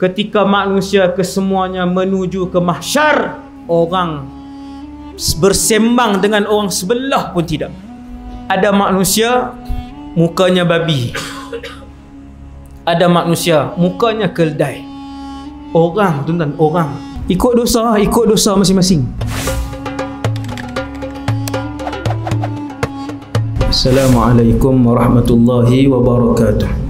ketika manusia kesemuanya menuju ke mahsyar orang bersembang dengan orang sebelah pun tidak ada manusia mukanya babi ada manusia mukanya keldai orang tuan-tuan orang ikut dosa ikut dosa masing-masing Assalamualaikum warahmatullahi wabarakatuh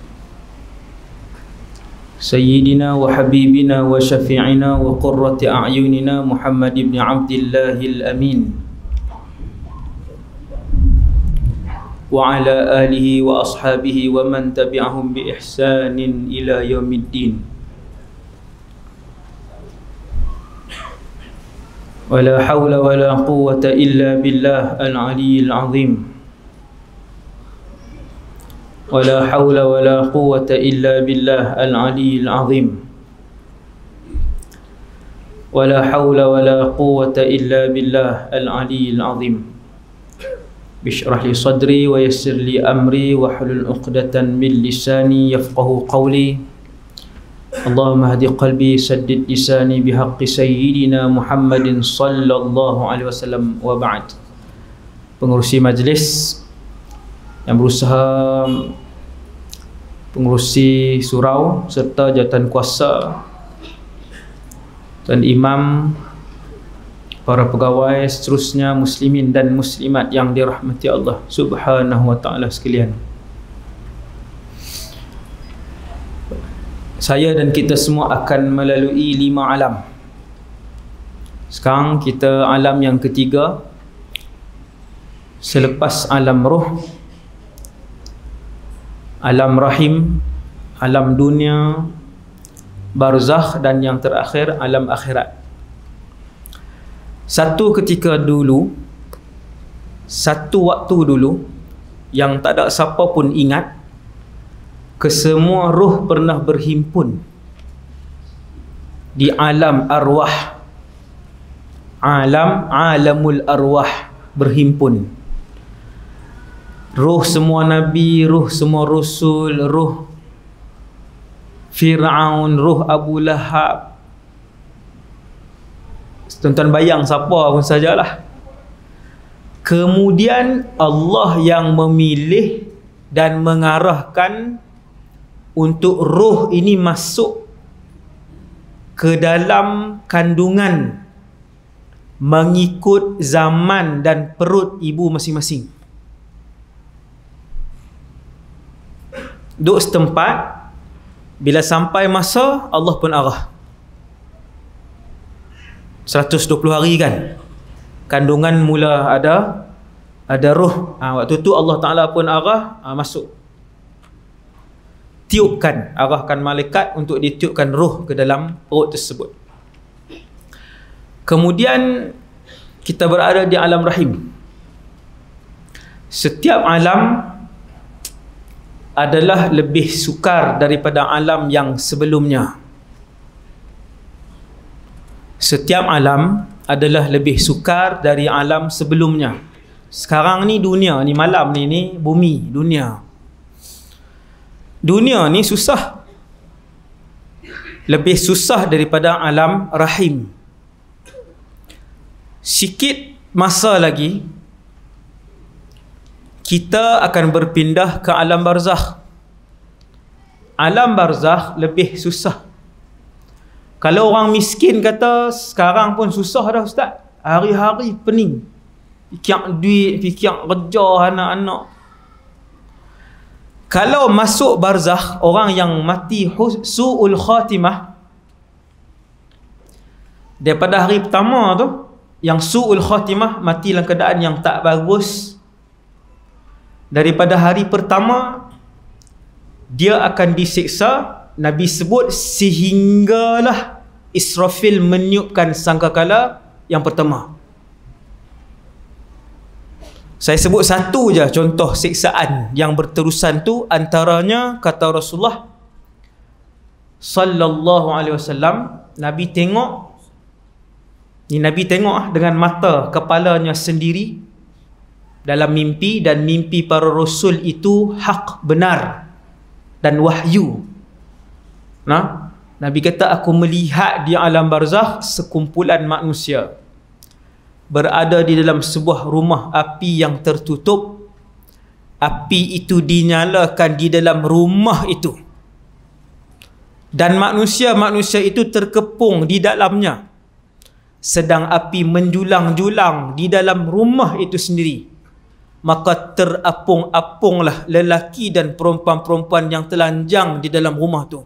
سيدنا وحبيبنا وشفيعنا وقرة أعيننا محمد بن عبد الله الأمين وعلى آله وأصحابه ومن تبعهم بإحسان إلى يوم الدين ولا حول ولا قوة إلا بالله العلي العظيم ولا حول ولا قوة إلا بالله العلي العظيم ولا حول ولا قوة إلا بالله العلي العظيم بشرح لي صدري ويسر لي أمري وحل الأقدة من لساني يفقه قولي اللهم اهد قلبي سدد لساني بحق سيدنا محمد صلى الله عليه وسلم وبعد pengurusi majlis yang berusaha pengurusi surau serta jawatan kuasa dan imam para pegawai seterusnya muslimin dan muslimat yang dirahmati Allah subhanahu wa ta'ala sekalian saya dan kita semua akan melalui lima alam sekarang kita alam yang ketiga selepas alam ruh alam rahim, alam dunia, barzakh dan yang terakhir alam akhirat. Satu ketika dulu, satu waktu dulu yang tak ada siapa pun ingat kesemua ruh pernah berhimpun di alam arwah alam alamul arwah berhimpun Ruh semua Nabi, ruh semua Rasul, ruh Fir'aun, ruh Abu Lahab Tuan-tuan bayang siapa pun sajalah Kemudian Allah yang memilih dan mengarahkan untuk ruh ini masuk ke dalam kandungan mengikut zaman dan perut ibu masing-masing. duk setempat bila sampai masa Allah pun arah 120 hari kan kandungan mula ada ada ruh ha, waktu tu Allah Ta'ala pun arah ha, masuk tiupkan arahkan malaikat untuk ditiupkan ruh ke dalam perut tersebut kemudian kita berada di alam rahim setiap alam adalah lebih sukar daripada alam yang sebelumnya setiap alam adalah lebih sukar dari alam sebelumnya sekarang ni dunia ni malam ni ni bumi dunia dunia ni susah lebih susah daripada alam rahim sikit masa lagi kita akan berpindah ke alam barzakh. Alam barzakh lebih susah. Kalau orang miskin kata sekarang pun susah dah ustaz. Hari-hari pening. Fikir duit, fikir kerja anak-anak. Kalau masuk barzakh, orang yang mati su'ul khatimah daripada hari pertama tu yang su'ul khatimah mati dalam keadaan yang tak bagus, daripada hari pertama dia akan disiksa Nabi sebut sehinggalah Israfil meniupkan kala yang pertama saya sebut satu je contoh siksaan yang berterusan tu antaranya kata Rasulullah sallallahu alaihi wasallam Nabi tengok ni Nabi tengok ah dengan mata kepalanya sendiri dalam mimpi dan mimpi para rasul itu hak benar dan wahyu. Nah, Nabi kata aku melihat di alam barzakh sekumpulan manusia berada di dalam sebuah rumah api yang tertutup. Api itu dinyalakan di dalam rumah itu. Dan manusia-manusia itu terkepung di dalamnya. Sedang api menjulang-julang di dalam rumah itu sendiri maka terapung-apunglah lelaki dan perempuan-perempuan yang telanjang di dalam rumah tu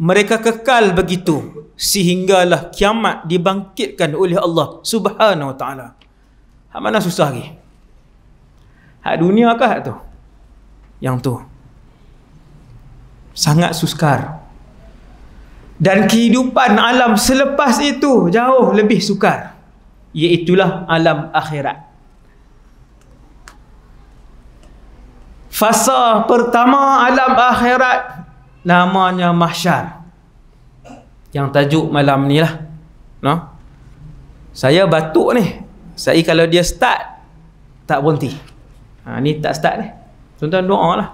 mereka kekal begitu sehinggalah kiamat dibangkitkan oleh Allah Subhanahu Wa Taala hak mana susah lagi hak dunia ke hak tu yang tu sangat suskar dan kehidupan alam selepas itu jauh lebih sukar iaitulah alam akhirat fasa pertama alam akhirat namanya mahsyar yang tajuk malam ni lah no? saya batuk ni saya kalau dia start tak berhenti ha, ni tak start ni tuan-tuan doa lah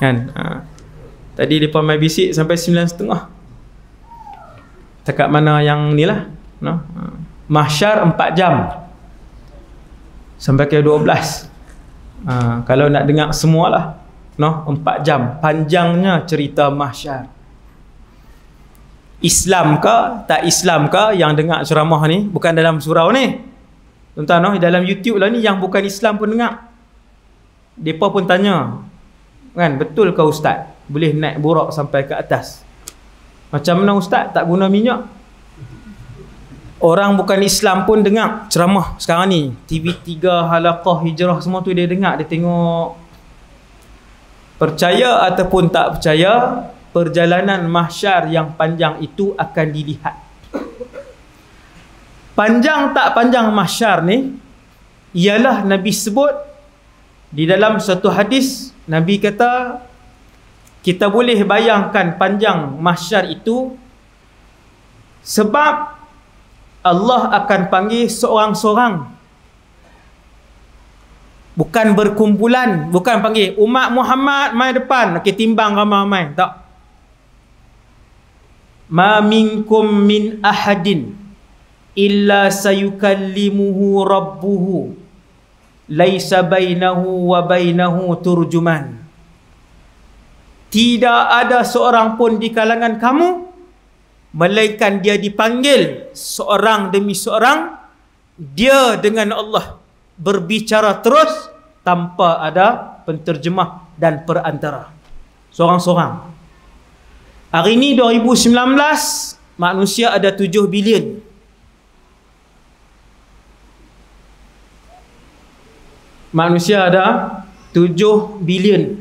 kan ha. tadi mereka main bisik sampai 9.30 setengah cakap mana yang ni lah no? Ha. mahsyar 4 jam sampai ke 12 ha, kalau nak dengar semualah no empat jam panjangnya cerita mahsyar Islam ke tak Islam ke yang dengar ceramah ni bukan dalam surau ni tuan-tuan dalam YouTube lah ni yang bukan Islam pun dengar depa pun tanya kan betul ke ustaz boleh naik buruk sampai ke atas macam mana ustaz tak guna minyak Orang bukan Islam pun dengar ceramah sekarang ni TV3 halakah hijrah semua tu dia dengar Dia tengok Percaya ataupun tak percaya Perjalanan mahsyar yang panjang itu akan dilihat Panjang tak panjang mahsyar ni Ialah Nabi sebut Di dalam satu hadis Nabi kata Kita boleh bayangkan panjang mahsyar itu Sebab Allah akan panggil seorang-seorang bukan berkumpulan bukan panggil umat Muhammad mai depan nak okay, timbang ramai-ramai tak ma minkum min ahadin illa sayukallimuhu rabbuhu laisa bainahu wa bainahu turjuman tidak ada seorang pun di kalangan kamu Malaikat dia dipanggil seorang demi seorang dia dengan Allah berbicara terus tanpa ada penterjemah dan perantara seorang-seorang hari ini 2019 manusia ada 7 bilion manusia ada 7 bilion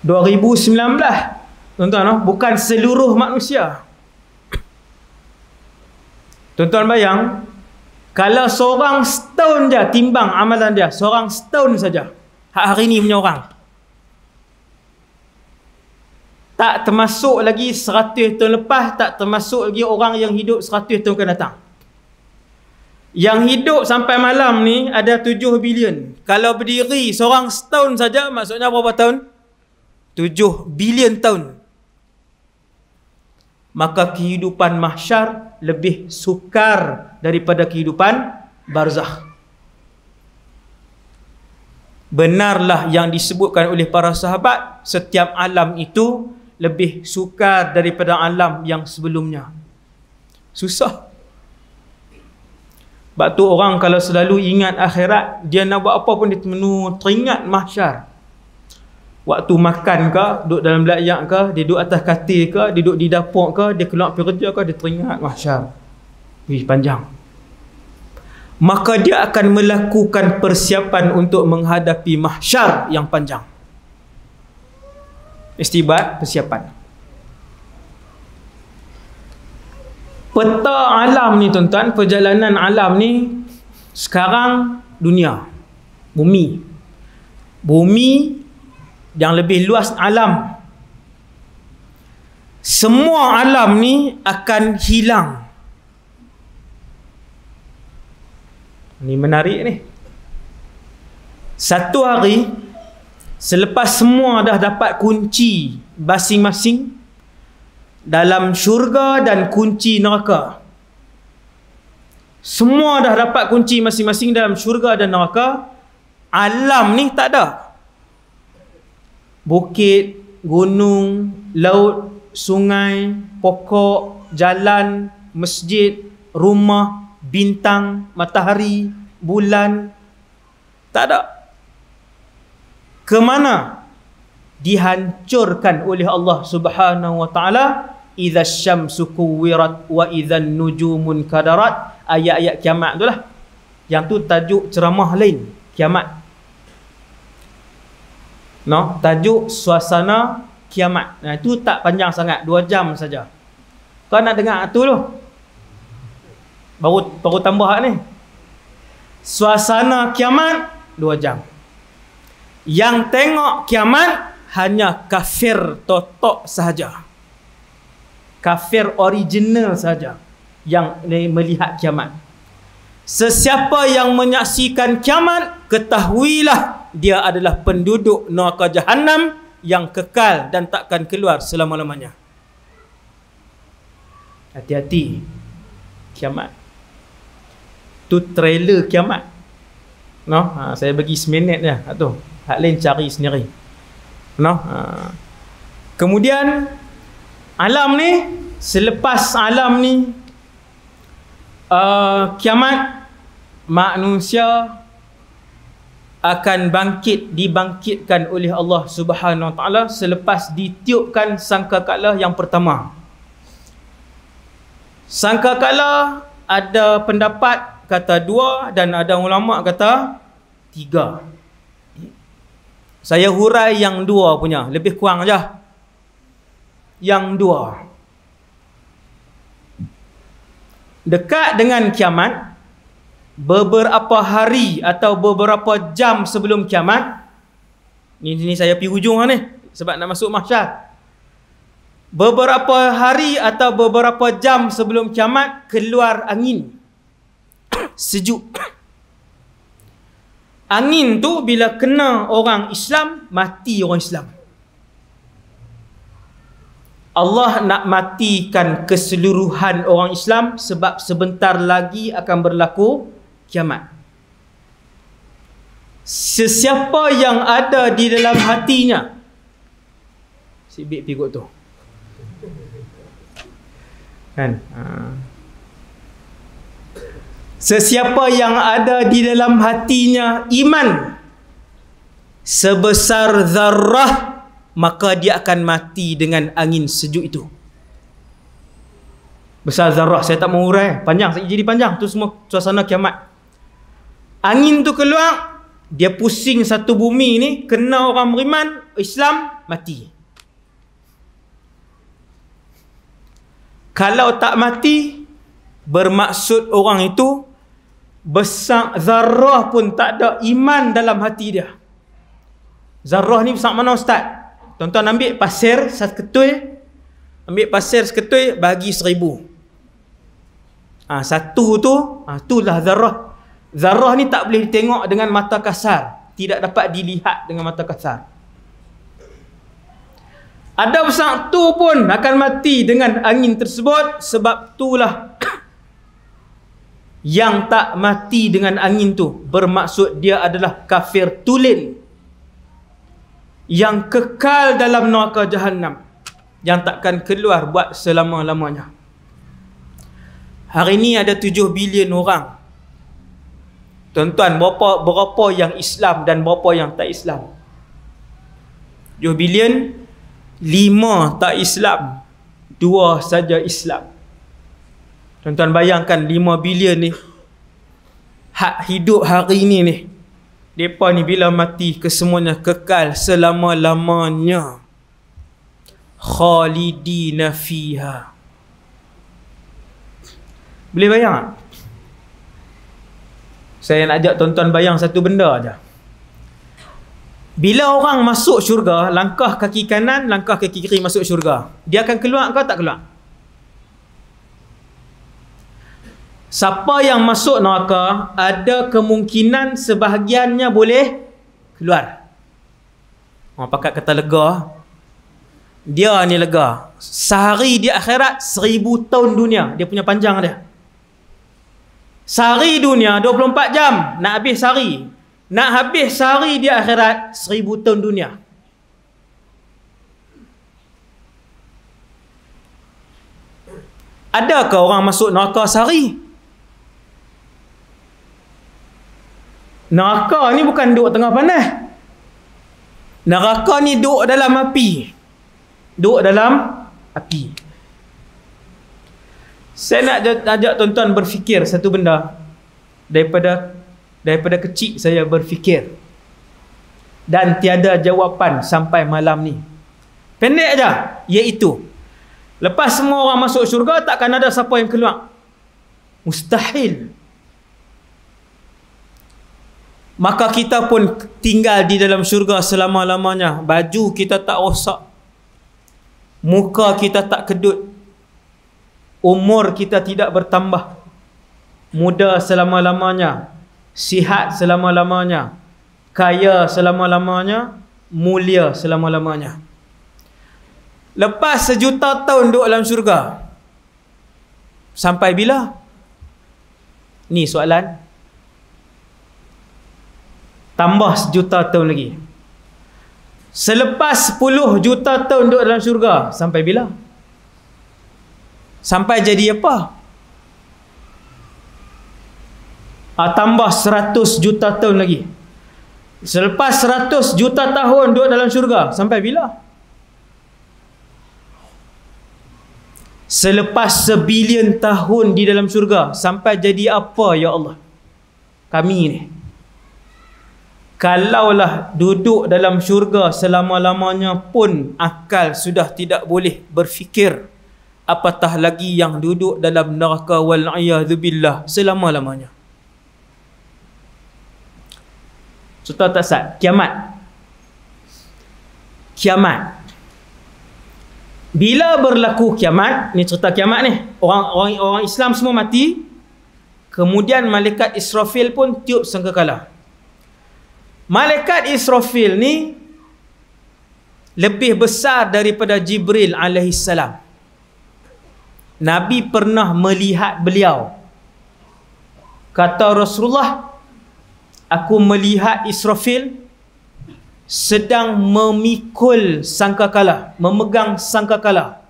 2019 Tuan-tuan, ah, bukan seluruh manusia. Tuan-tuan bayang, kalau seorang stone je timbang amalan dia, seorang stone saja. Hari ini punya orang. Tak termasuk lagi 100 tahun lepas, tak termasuk lagi orang yang hidup 100 tahun ke datang. Yang hidup sampai malam ni ada 7 bilion. Kalau berdiri seorang stone saja maksudnya berapa tahun? 7 bilion tahun maka kehidupan mahsyar lebih sukar daripada kehidupan barzah. benarlah yang disebutkan oleh para sahabat setiap alam itu lebih sukar daripada alam yang sebelumnya susah sebab tu orang kalau selalu ingat akhirat dia nak buat apa pun dia menu teringat mahsyar waktu makan ke, duduk dalam layak ke, dia duduk atas katil ke, dia duduk di dapur ke, dia keluar pergi kerja ke, dia teringat mahsyar. Pergi panjang. Maka dia akan melakukan persiapan untuk menghadapi mahsyar yang panjang. Istibat persiapan. Peta alam ni tuan-tuan, perjalanan alam ni sekarang dunia. Bumi. Bumi yang lebih luas alam semua alam ni akan hilang ni menarik ni satu hari selepas semua dah dapat kunci masing-masing dalam syurga dan kunci neraka semua dah dapat kunci masing-masing dalam syurga dan neraka alam ni tak ada bukit, gunung, laut, sungai, pokok, jalan, masjid, rumah, bintang, matahari, bulan. Tak ada. Kemana dihancurkan oleh Allah Subhanahu wa taala idza syamsu kuwirat wa idza nujumun kadarat ayat-ayat kiamat itulah yang tu tajuk ceramah lain kiamat no tajuk suasana kiamat nah itu tak panjang sangat dua jam saja kau nak dengar tu tu baru baru tambah ni suasana kiamat dua jam yang tengok kiamat hanya kafir totok sahaja kafir original saja yang melihat kiamat sesiapa yang menyaksikan kiamat ketahuilah dia adalah penduduk neraka jahanam yang kekal dan takkan keluar selama-lamanya. Hati-hati. Kiamat. Tu trailer kiamat. No, ha, saya bagi seminit je ha, tu. Hak lain cari sendiri. No. Ha. Kemudian alam ni selepas alam ni uh, kiamat manusia akan bangkit dibangkitkan oleh Allah Subhanahu Wa Taala selepas ditiupkan sangkakala yang pertama. Sangkakala ada pendapat kata dua dan ada ulama kata tiga. Saya hurai yang dua punya lebih kurang aja. Yang dua. Dekat dengan kiamat, beberapa hari atau beberapa jam sebelum kiamat ni ni saya pergi hujung lah ni sebab nak masuk mahsyar beberapa hari atau beberapa jam sebelum kiamat keluar angin sejuk angin tu bila kena orang Islam mati orang Islam Allah nak matikan keseluruhan orang Islam sebab sebentar lagi akan berlaku kiamat. Sesiapa yang ada di dalam hatinya sibik pigut tu. Kan? Ha. Sesiapa yang ada di dalam hatinya iman sebesar zarah maka dia akan mati dengan angin sejuk itu. Besar zarah saya tak mengurai panjang jadi panjang tu semua suasana kiamat. Angin tu keluar Dia pusing satu bumi ni Kena orang beriman Islam Mati Kalau tak mati Bermaksud orang itu Besar zarah pun tak ada iman dalam hati dia Zarah ni besar mana ustaz? Tuan-tuan ambil pasir seketul Ambil pasir seketul bagi seribu ha, Satu tu ha, ah, Itulah zarah Zarah ni tak boleh ditengok dengan mata kasar Tidak dapat dilihat dengan mata kasar Ada pesan tu pun akan mati dengan angin tersebut Sebab itulah Yang tak mati dengan angin tu Bermaksud dia adalah kafir tulen Yang kekal dalam neraka jahannam Yang takkan keluar buat selama-lamanya Hari ni ada 7 bilion orang Tuan-tuan, berapa, berapa yang Islam dan berapa yang tak Islam? 2 bilion 5 tak Islam 2 saja Islam Tuan-tuan bayangkan 5 bilion ni Hak hidup hari ni ni Mereka ni bila mati kesemuanya kekal selama-lamanya Khalidina fiha Boleh bayangkan? Saya nak ajak tuan-tuan bayang satu benda aja. Bila orang masuk syurga, langkah kaki kanan, langkah kaki kiri masuk syurga. Dia akan keluar ke tak keluar? Siapa yang masuk neraka, ada kemungkinan sebahagiannya boleh keluar. Orang pakat kata lega. Dia ni lega. Sehari di akhirat, seribu tahun dunia. Dia punya panjang dia. Sari dunia 24 jam nak habis sari, Nak habis sari di akhirat 1000 tahun dunia. Adakah orang masuk neraka sari? Neraka ni bukan duduk tengah panas. Neraka ni duduk dalam api. Duduk dalam api. Saya nak ajak tuan-tuan berfikir satu benda daripada daripada kecil saya berfikir dan tiada jawapan sampai malam ni. Pendek aja iaitu lepas semua orang masuk syurga takkan ada siapa yang keluar. Mustahil. Maka kita pun tinggal di dalam syurga selama-lamanya. Baju kita tak rosak. Muka kita tak kedut umur kita tidak bertambah muda selama-lamanya sihat selama-lamanya kaya selama-lamanya mulia selama-lamanya lepas sejuta tahun duduk dalam syurga sampai bila ni soalan tambah sejuta tahun lagi selepas 10 juta tahun duduk dalam syurga sampai bila Sampai jadi apa? Uh, tambah 100 juta tahun lagi. Selepas 100 juta tahun duduk dalam syurga, sampai bila? Selepas sebilion tahun di dalam syurga, sampai jadi apa ya Allah? Kami ni. Kalaulah duduk dalam syurga selama-lamanya pun akal sudah tidak boleh berfikir apatah lagi yang duduk dalam neraka wal a'yadzubillah selama-lamanya. Contoh tak sat, kiamat. Kiamat. Bila berlaku kiamat, ni cerita kiamat ni. Orang orang, orang Islam semua mati. Kemudian malaikat Israfil pun tiup sangkakala. Malaikat Israfil ni lebih besar daripada Jibril alaihissalam. Nabi pernah melihat beliau Kata Rasulullah Aku melihat Israfil Sedang memikul sangkakala Memegang sangkakala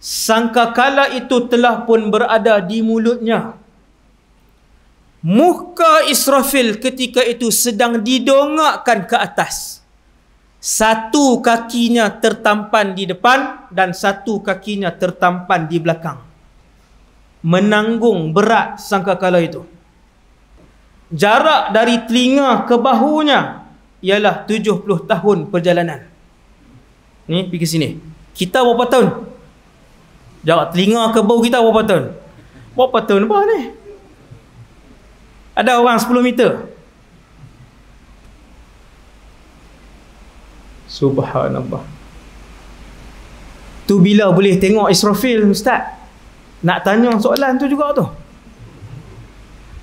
Sangkakala itu telah pun berada di mulutnya Muka Israfil ketika itu sedang didongakkan ke atas satu kakinya tertampan di depan dan satu kakinya tertampan di belakang menanggung berat sangka sangkakala itu jarak dari telinga ke bahunya ialah 70 tahun perjalanan ni pergi sini kita berapa tahun jarak telinga ke bahu kita berapa tahun berapa tahun apa ni ada orang 10 meter Subhanallah. Tu bila boleh tengok Israfil ustaz? Nak tanya soalan tu juga tu.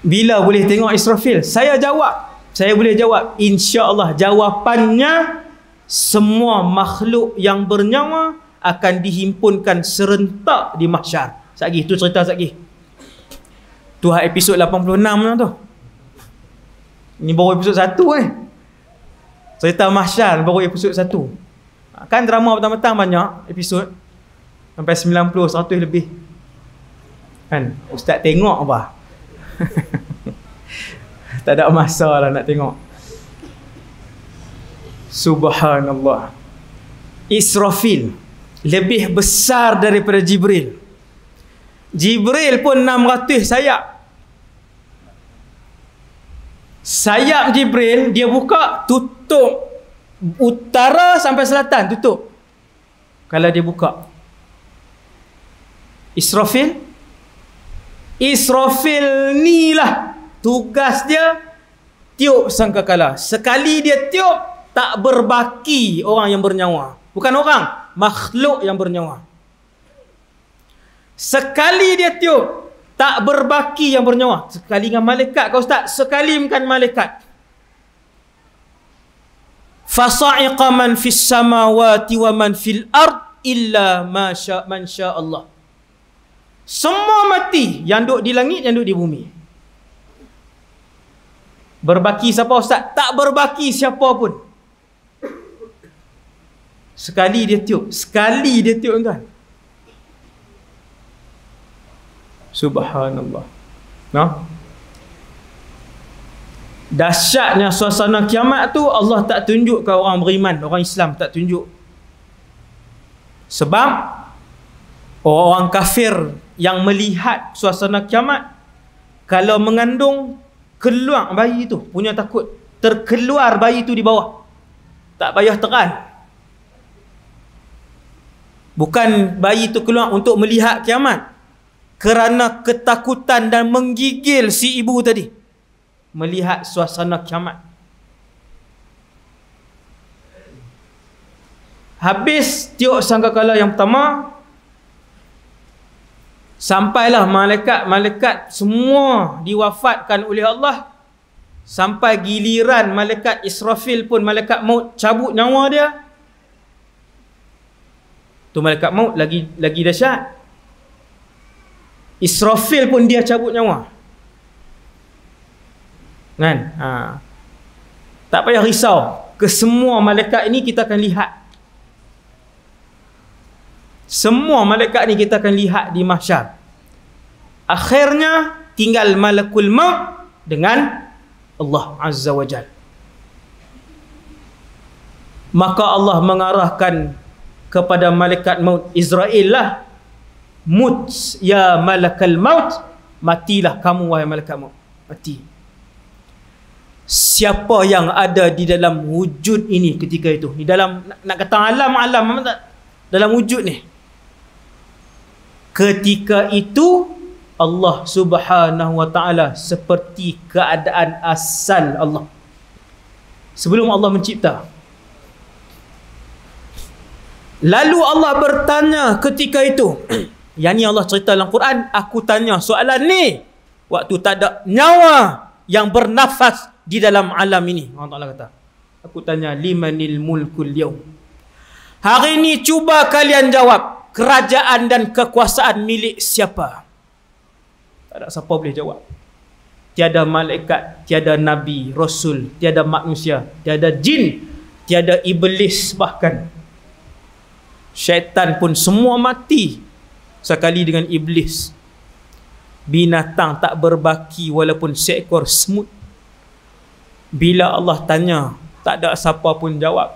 Bila boleh tengok Israfil? Saya jawab. Saya boleh jawab. Insya-Allah jawapannya semua makhluk yang bernyawa akan dihimpunkan serentak di mahsyar. Satgi tu cerita satgi. Tu episod 86 tu. Ini baru episod 1 Eh. Cerita Mahsyar baru episod satu. Kan drama petang-petang banyak episod sampai 90 100 lebih. Kan ustaz tengok apa? tak ada masa lah nak tengok. Subhanallah. Israfil lebih besar daripada Jibril. Jibril pun 600 sayap Sayap Jibril dia buka tutup utara sampai selatan tutup. Kalau dia buka. Israfil Israfil ni lah tugas dia tiup sangkakala. Sekali dia tiup tak berbaki orang yang bernyawa. Bukan orang, makhluk yang bernyawa. Sekali dia tiup tak berbaki yang bernyawa. Sekali dengan malaikat kau ustaz. Sekali dengan malaikat. Fasa'iqa man fis samawati wa man fil ard illa ma sya man sya Allah. Semua mati yang duduk di langit yang duduk di bumi. Berbaki siapa ustaz? Tak berbaki siapa pun. Sekali dia tiup, sekali dia tiup tuan. Subhanallah. Nah. Dahsyatnya suasana kiamat tu Allah tak tunjuk ke orang beriman, orang Islam tak tunjuk. Sebab orang kafir yang melihat suasana kiamat kalau mengandung keluar bayi tu punya takut terkeluar bayi tu di bawah. Tak payah teran. Bukan bayi tu keluar untuk melihat kiamat kerana ketakutan dan menggigil si ibu tadi melihat suasana kiamat habis tiup sangkakala yang pertama sampailah malaikat-malaikat semua diwafatkan oleh Allah sampai giliran malaikat Israfil pun malaikat maut cabut nyawa dia tu malaikat maut lagi lagi dahsyat Israfil pun dia cabut nyawa. Kan? Ha. Tak payah risau. Kesemua malaikat ini kita akan lihat. Semua malaikat ni kita akan lihat di mahsyar. Akhirnya tinggal malakul maut dengan Allah Azza wa Jal. Maka Allah mengarahkan kepada malaikat maut Israel lah mut ya malakal maut matilah kamu wahai malakal maut mati siapa yang ada di dalam wujud ini ketika itu di dalam nak, nak kata alam alam dalam wujud ni ketika itu Allah Subhanahu wa taala seperti keadaan asal Allah sebelum Allah mencipta lalu Allah bertanya ketika itu Yang ni Allah cerita dalam Quran Aku tanya soalan ni Waktu tak ada nyawa Yang bernafas di dalam alam ini Allah Ta'ala kata Aku tanya Limanil mulkul yaum Hari ini cuba kalian jawab Kerajaan dan kekuasaan milik siapa Tak ada siapa boleh jawab Tiada malaikat Tiada nabi Rasul Tiada manusia Tiada jin Tiada iblis bahkan Syaitan pun semua mati sekali dengan iblis binatang tak berbaki walaupun seekor semut bila Allah tanya tak ada siapa pun jawab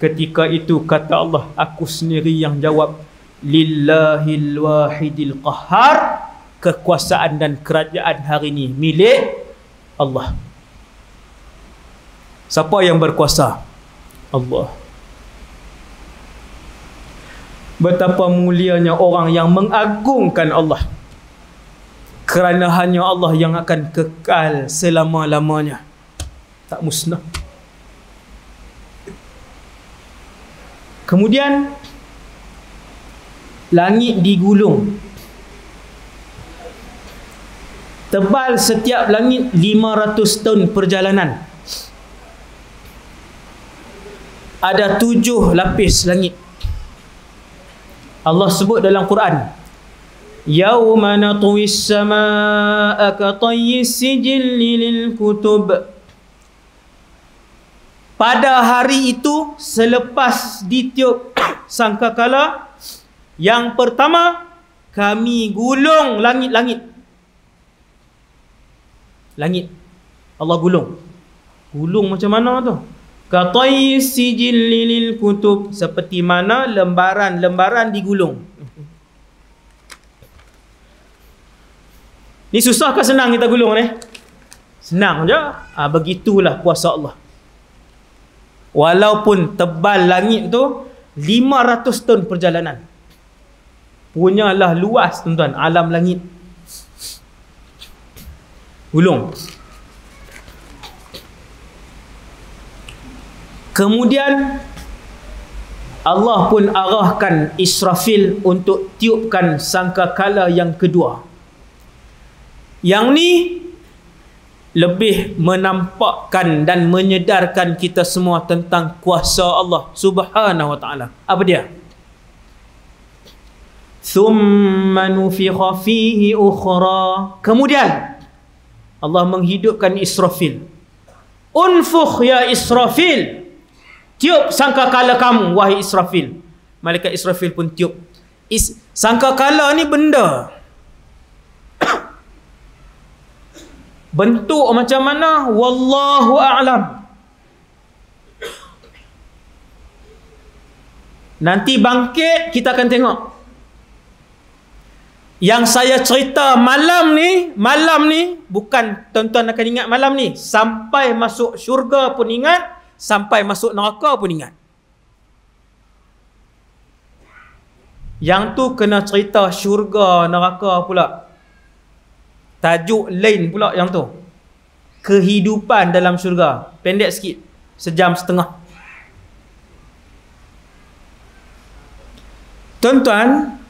ketika itu kata Allah aku sendiri yang jawab lillahil wahidil qahar kekuasaan dan kerajaan hari ini milik Allah siapa yang berkuasa Allah betapa mulianya orang yang mengagungkan Allah kerana hanya Allah yang akan kekal selama-lamanya tak musnah kemudian langit digulung tebal setiap langit 500 tahun perjalanan ada tujuh lapis langit Allah sebut dalam Quran Yawma natwi as-samaa'a ka tayyisijilli lil kutub Pada hari itu selepas ditiup sangkakala yang pertama kami gulung langit-langit Langit Allah gulung Gulung macam mana tu? Katai sijil lilil kutub Seperti mana lembaran-lembaran digulung Ni susah ke senang kita gulung ni? Senang je ha, Begitulah kuasa Allah Walaupun tebal langit tu 500 ton perjalanan Punyalah luas tuan-tuan Alam langit Gulung Kemudian Allah pun arahkan Israfil untuk tiupkan sangkakala yang kedua. Yang ni lebih menampakkan dan menyedarkan kita semua tentang kuasa Allah Subhanahu Wa Taala. Apa dia? Thumma nufiha fihi ukhra. Kemudian Allah menghidupkan Israfil. Unfukh ya Israfil. Tiup sangka kala kamu wahai Israfil. Malaikat Israfil pun tiup. Is sangka kala ni benda. Bentuk macam mana? Wallahu a'lam. Nanti bangkit kita akan tengok. Yang saya cerita malam ni, malam ni bukan tuan-tuan akan ingat malam ni. Sampai masuk syurga pun ingat sampai masuk neraka pun ingat. Yang tu kena cerita syurga neraka pula. Tajuk lain pula yang tu. Kehidupan dalam syurga. Pendek sikit. Sejam setengah. Tuan-tuan,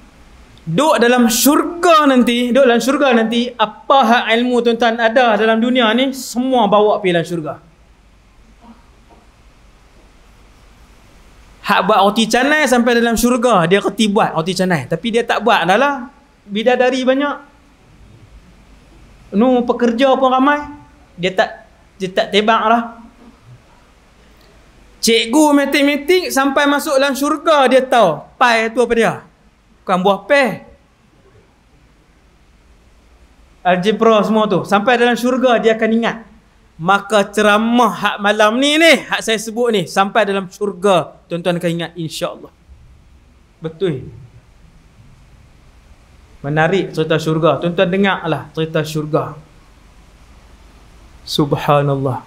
duduk dalam syurga nanti, duduk dalam syurga nanti, apa hak ilmu tuan-tuan ada dalam dunia ni, semua bawa pergi dalam syurga. Hak buat roti canai sampai dalam syurga Dia kerti buat roti canai Tapi dia tak buat dah lah Bidadari banyak Nu pekerja pun ramai Dia tak Dia tak tebak lah Cikgu matematik sampai masuk dalam syurga dia tahu Pai tu apa dia Bukan buah peh Aljibra semua tu Sampai dalam syurga dia akan ingat maka ceramah hak malam ni ni hak saya sebut ni sampai dalam syurga tuan-tuan akan ingat insya-Allah betul menarik cerita syurga tuan-tuan lah cerita syurga subhanallah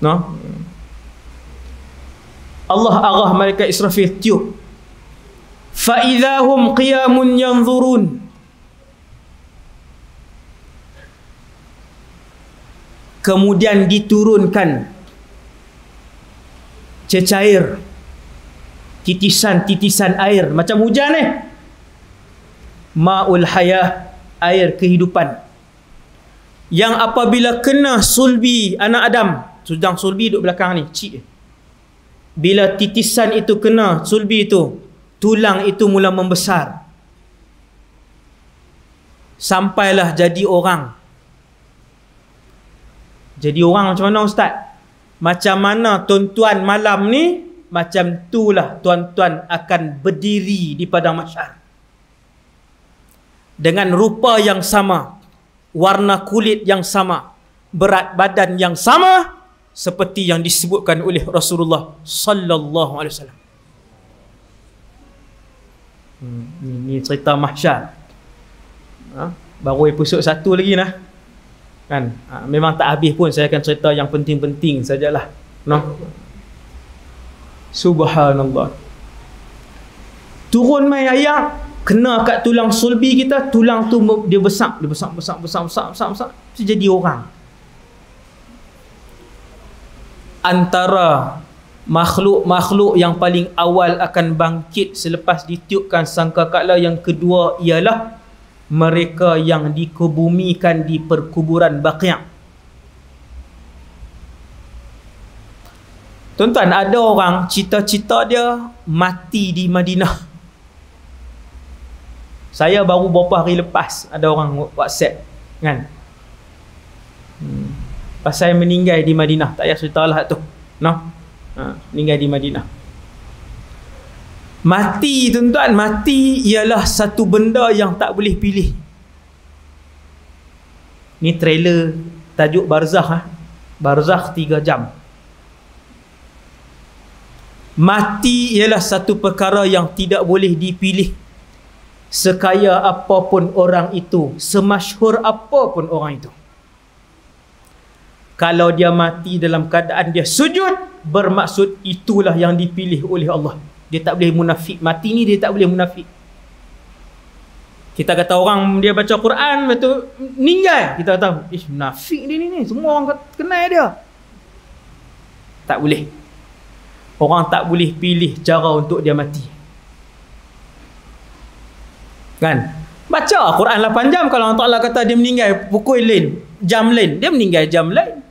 no Allah arah malaikat Israfil tiup fa idahum qiyamun yanzurun kemudian diturunkan cecair titisan-titisan air macam hujan eh ma'ul hayah air kehidupan yang apabila kena sulbi anak Adam sedang sulbi duduk belakang ni cik bila titisan itu kena sulbi itu tulang itu mula membesar sampailah jadi orang jadi orang macam mana ustaz? Macam mana tuan-tuan malam ni macam tu lah tuan-tuan akan berdiri di padang mahsyar. Dengan rupa yang sama, warna kulit yang sama, berat badan yang sama seperti yang disebutkan oleh Rasulullah sallallahu alaihi wasallam. Hmm, ini, cerita mahsyar. Ha? Baru episod satu lagi lah kan ha, memang tak habis pun saya akan cerita yang penting-penting sajalah no subhanallah turun mai ayat kena kat tulang sulbi kita tulang tu dia besar dia besar besar besar besar besar besar, besar jadi orang antara makhluk-makhluk yang paling awal akan bangkit selepas ditiupkan sangkakala yang kedua ialah mereka yang dikebumikan di perkuburan Baqi' Tuan-tuan, ada orang cita-cita dia mati di Madinah. Saya baru beberapa hari lepas ada orang WhatsApp kan. Hmm. Pasal meninggal di Madinah, tak payah ceritalah tu. Noh. Ha, meninggal di Madinah. Mati tuan-tuan, mati ialah satu benda yang tak boleh pilih. Ni trailer tajuk Barzah ah. Ha? Barzah 3 jam. Mati ialah satu perkara yang tidak boleh dipilih. Sekaya apapun orang itu, semasyhur apapun orang itu. Kalau dia mati dalam keadaan dia sujud, bermaksud itulah yang dipilih oleh Allah. Dia tak boleh munafik Mati ni dia tak boleh munafik kita kata orang dia baca Quran betul ninggal kita kata ish munafik dia ni ni semua orang kenal dia tak boleh orang tak boleh pilih cara untuk dia mati kan baca Quran 8 jam kalau Allah Taala kata dia meninggal pukul lain jam lain dia meninggal jam lain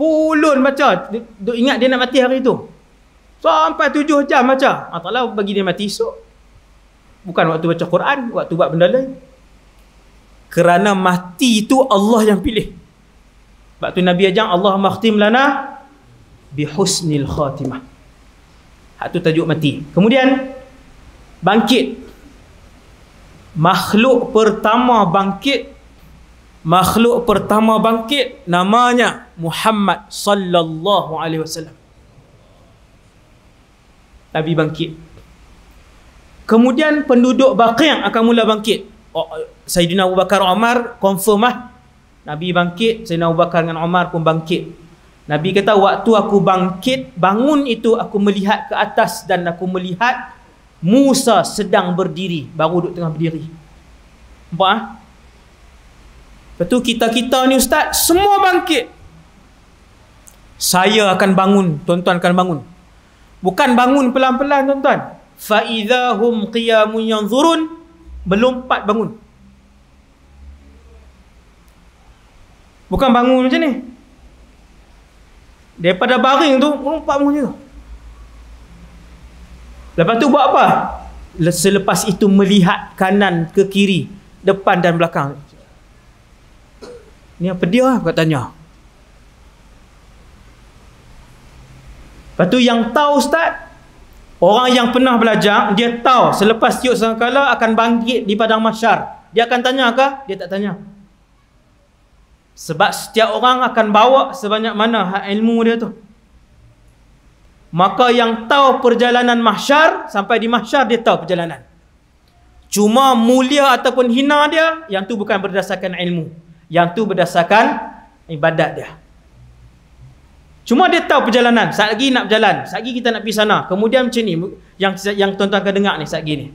pulun baca ingat dia nak mati hari tu Sampai tujuh jam macam. Allah Ta'ala bagi dia mati esok. Bukan waktu baca Quran, waktu buat benda lain. Kerana mati itu Allah yang pilih. Sebab tu Nabi ajar Allah makhtim lana bihusnil khatimah. Hak tu tajuk mati. Kemudian bangkit. Makhluk pertama bangkit makhluk pertama bangkit namanya Muhammad sallallahu alaihi wasallam. Nabi bangkit Kemudian penduduk yang akan mula bangkit oh, Sayyidina Abu Bakar Omar confirm lah Nabi bangkit, Sayyidina Abu Bakar dengan Omar pun bangkit Nabi kata waktu aku bangkit, bangun itu aku melihat ke atas dan aku melihat Musa sedang berdiri, baru duduk tengah berdiri Nampak lah Lepas tu kita-kita ni ustaz, semua bangkit saya akan bangun, tuan-tuan akan bangun. Bukan bangun pelan-pelan tuan-tuan. Fa'idahum qiyamun yang zurun. Melompat bangun. Bukan bangun macam ni. Daripada baring tu, melompat bangun juga. Lepas tu buat apa? Selepas itu melihat kanan ke kiri. Depan dan belakang. Ni apa dia lah kau tanya. Lepas tu yang tahu ustaz Orang yang pernah belajar Dia tahu selepas tiup sangkala Akan bangkit di padang masyar Dia akan tanya ke? Dia tak tanya Sebab setiap orang akan bawa Sebanyak mana hak ilmu dia tu Maka yang tahu perjalanan mahsyar Sampai di mahsyar dia tahu perjalanan Cuma mulia ataupun hina dia Yang tu bukan berdasarkan ilmu Yang tu berdasarkan ibadat dia Cuma dia tahu perjalanan. Saat lagi nak berjalan. Saat lagi kita nak pergi sana. Kemudian macam ni. Yang yang tuan-tuan akan dengar ni saat lagi ni.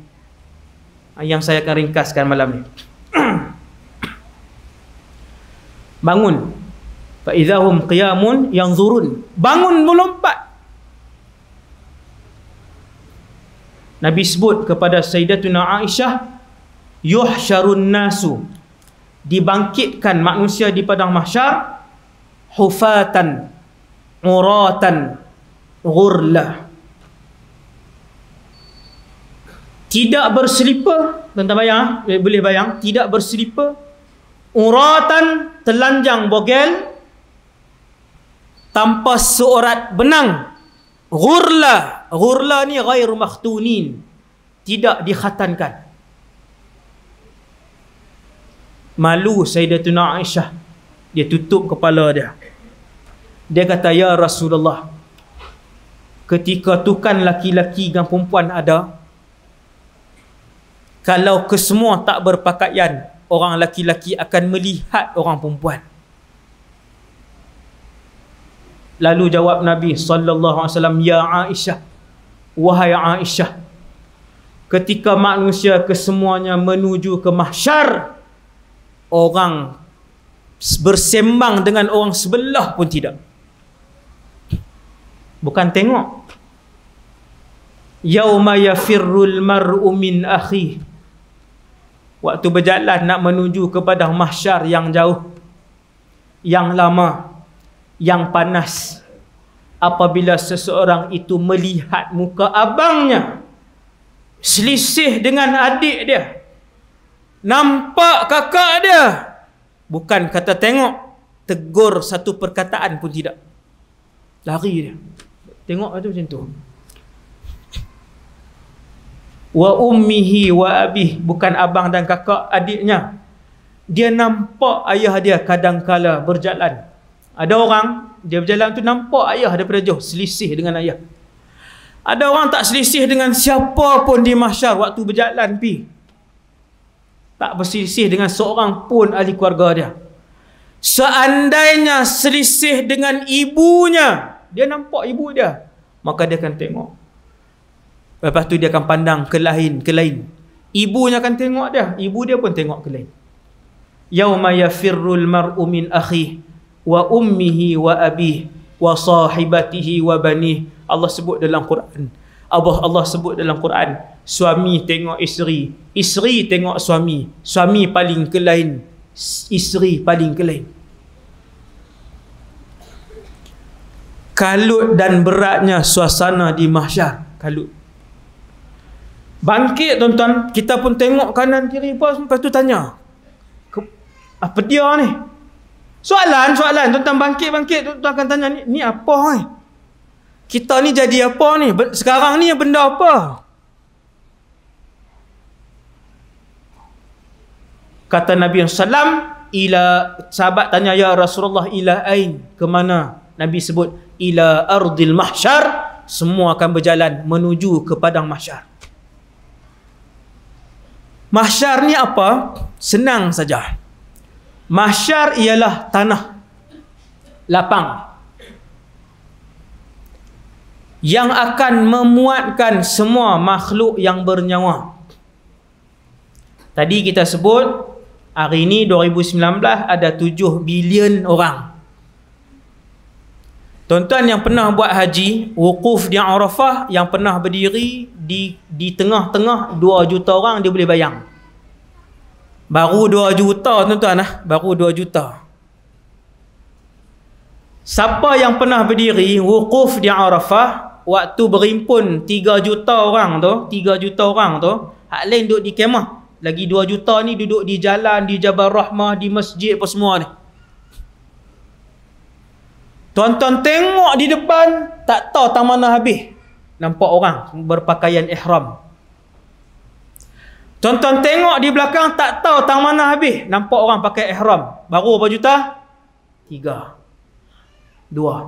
Ah, yang saya akan ringkaskan malam ni. Bangun. Fa'idhahum qiyamun yang zurun. Bangun melompat. Nabi sebut kepada Sayyidatuna Aisyah. Yuhsyarun nasu. Dibangkitkan manusia di padang mahsyar. Hufatan. Hufatan uratan ghurlah tidak berselipa tuan bayang eh, boleh bayang tidak berselipa uratan telanjang bogel tanpa seorat benang ghurlah ghurlah ni ghairu makhtunin tidak dikhatankan malu Sayyidatuna Aisyah dia tutup kepala dia dia kata, Ya Rasulullah Ketika tu laki-laki dan perempuan ada Kalau kesemua tak berpakaian Orang laki-laki akan melihat orang perempuan Lalu jawab Nabi saw, Ya Aisyah Wahai Aisyah Ketika manusia kesemuanya menuju ke mahsyar Orang bersembang dengan orang sebelah pun tidak bukan tengok Yawma yafirrul mar'u min akhi waktu berjalan nak menuju kepada mahsyar yang jauh yang lama yang panas apabila seseorang itu melihat muka abangnya selisih dengan adik dia nampak kakak dia bukan kata tengok tegur satu perkataan pun tidak lari dia Tengok tu macam tu. Wa ummihi wa abih bukan abang dan kakak adiknya. Dia nampak ayah dia kadang kala berjalan. Ada orang dia berjalan tu nampak ayah daripada jauh selisih dengan ayah. Ada orang tak selisih dengan siapa pun di mahsyar waktu berjalan pi. Tak berselisih dengan seorang pun ahli keluarga dia. Seandainya selisih dengan ibunya, dia nampak ibu dia Maka dia akan tengok Lepas tu dia akan pandang ke lain, ke lain. Ibunya akan tengok dia. Ibu dia pun tengok ke lain. Yawma yafirrul mar'u min akhih wa ummihi wa abih wa sahibatihi wa banih. Allah sebut dalam Quran. Abah Allah sebut dalam Quran. Suami tengok isteri. Isteri tengok suami. Suami paling ke lain. Isteri paling ke lain. kalut dan beratnya suasana di mahsyar kalut bangkit tuan-tuan kita pun tengok kanan kiri bos lepas tu tanya apa dia ni soalan soalan tuan-tuan bangkit bangkit tuan-tuan akan tanya ni, ni apa ni kita ni jadi apa ni sekarang ni benda apa kata Nabi yang salam ila sahabat tanya ya Rasulullah ila ain ke mana Nabi sebut ila ardil mahsyar semua akan berjalan menuju ke padang mahsyar. Mahsyar ni apa? Senang saja. Mahsyar ialah tanah lapang yang akan memuatkan semua makhluk yang bernyawa. Tadi kita sebut hari ini 2019 ada 7 bilion orang. Tuan-tuan yang pernah buat haji Wukuf di Arafah Yang pernah berdiri Di di tengah-tengah 2 juta orang Dia boleh bayang Baru 2 juta tuan-tuan lah. Baru 2 juta Siapa yang pernah berdiri Wukuf di Arafah Waktu berimpun 3 juta orang tu 3 juta orang tu Hak lain duduk di kemah Lagi 2 juta ni duduk di jalan Di Jabal Rahmah Di masjid pun semua ni Tuan-tuan tengok di depan Tak tahu tang mana habis Nampak orang berpakaian ihram Tuan-tuan tengok di belakang Tak tahu tang mana habis Nampak orang pakai ihram Baru berapa juta? Tiga Dua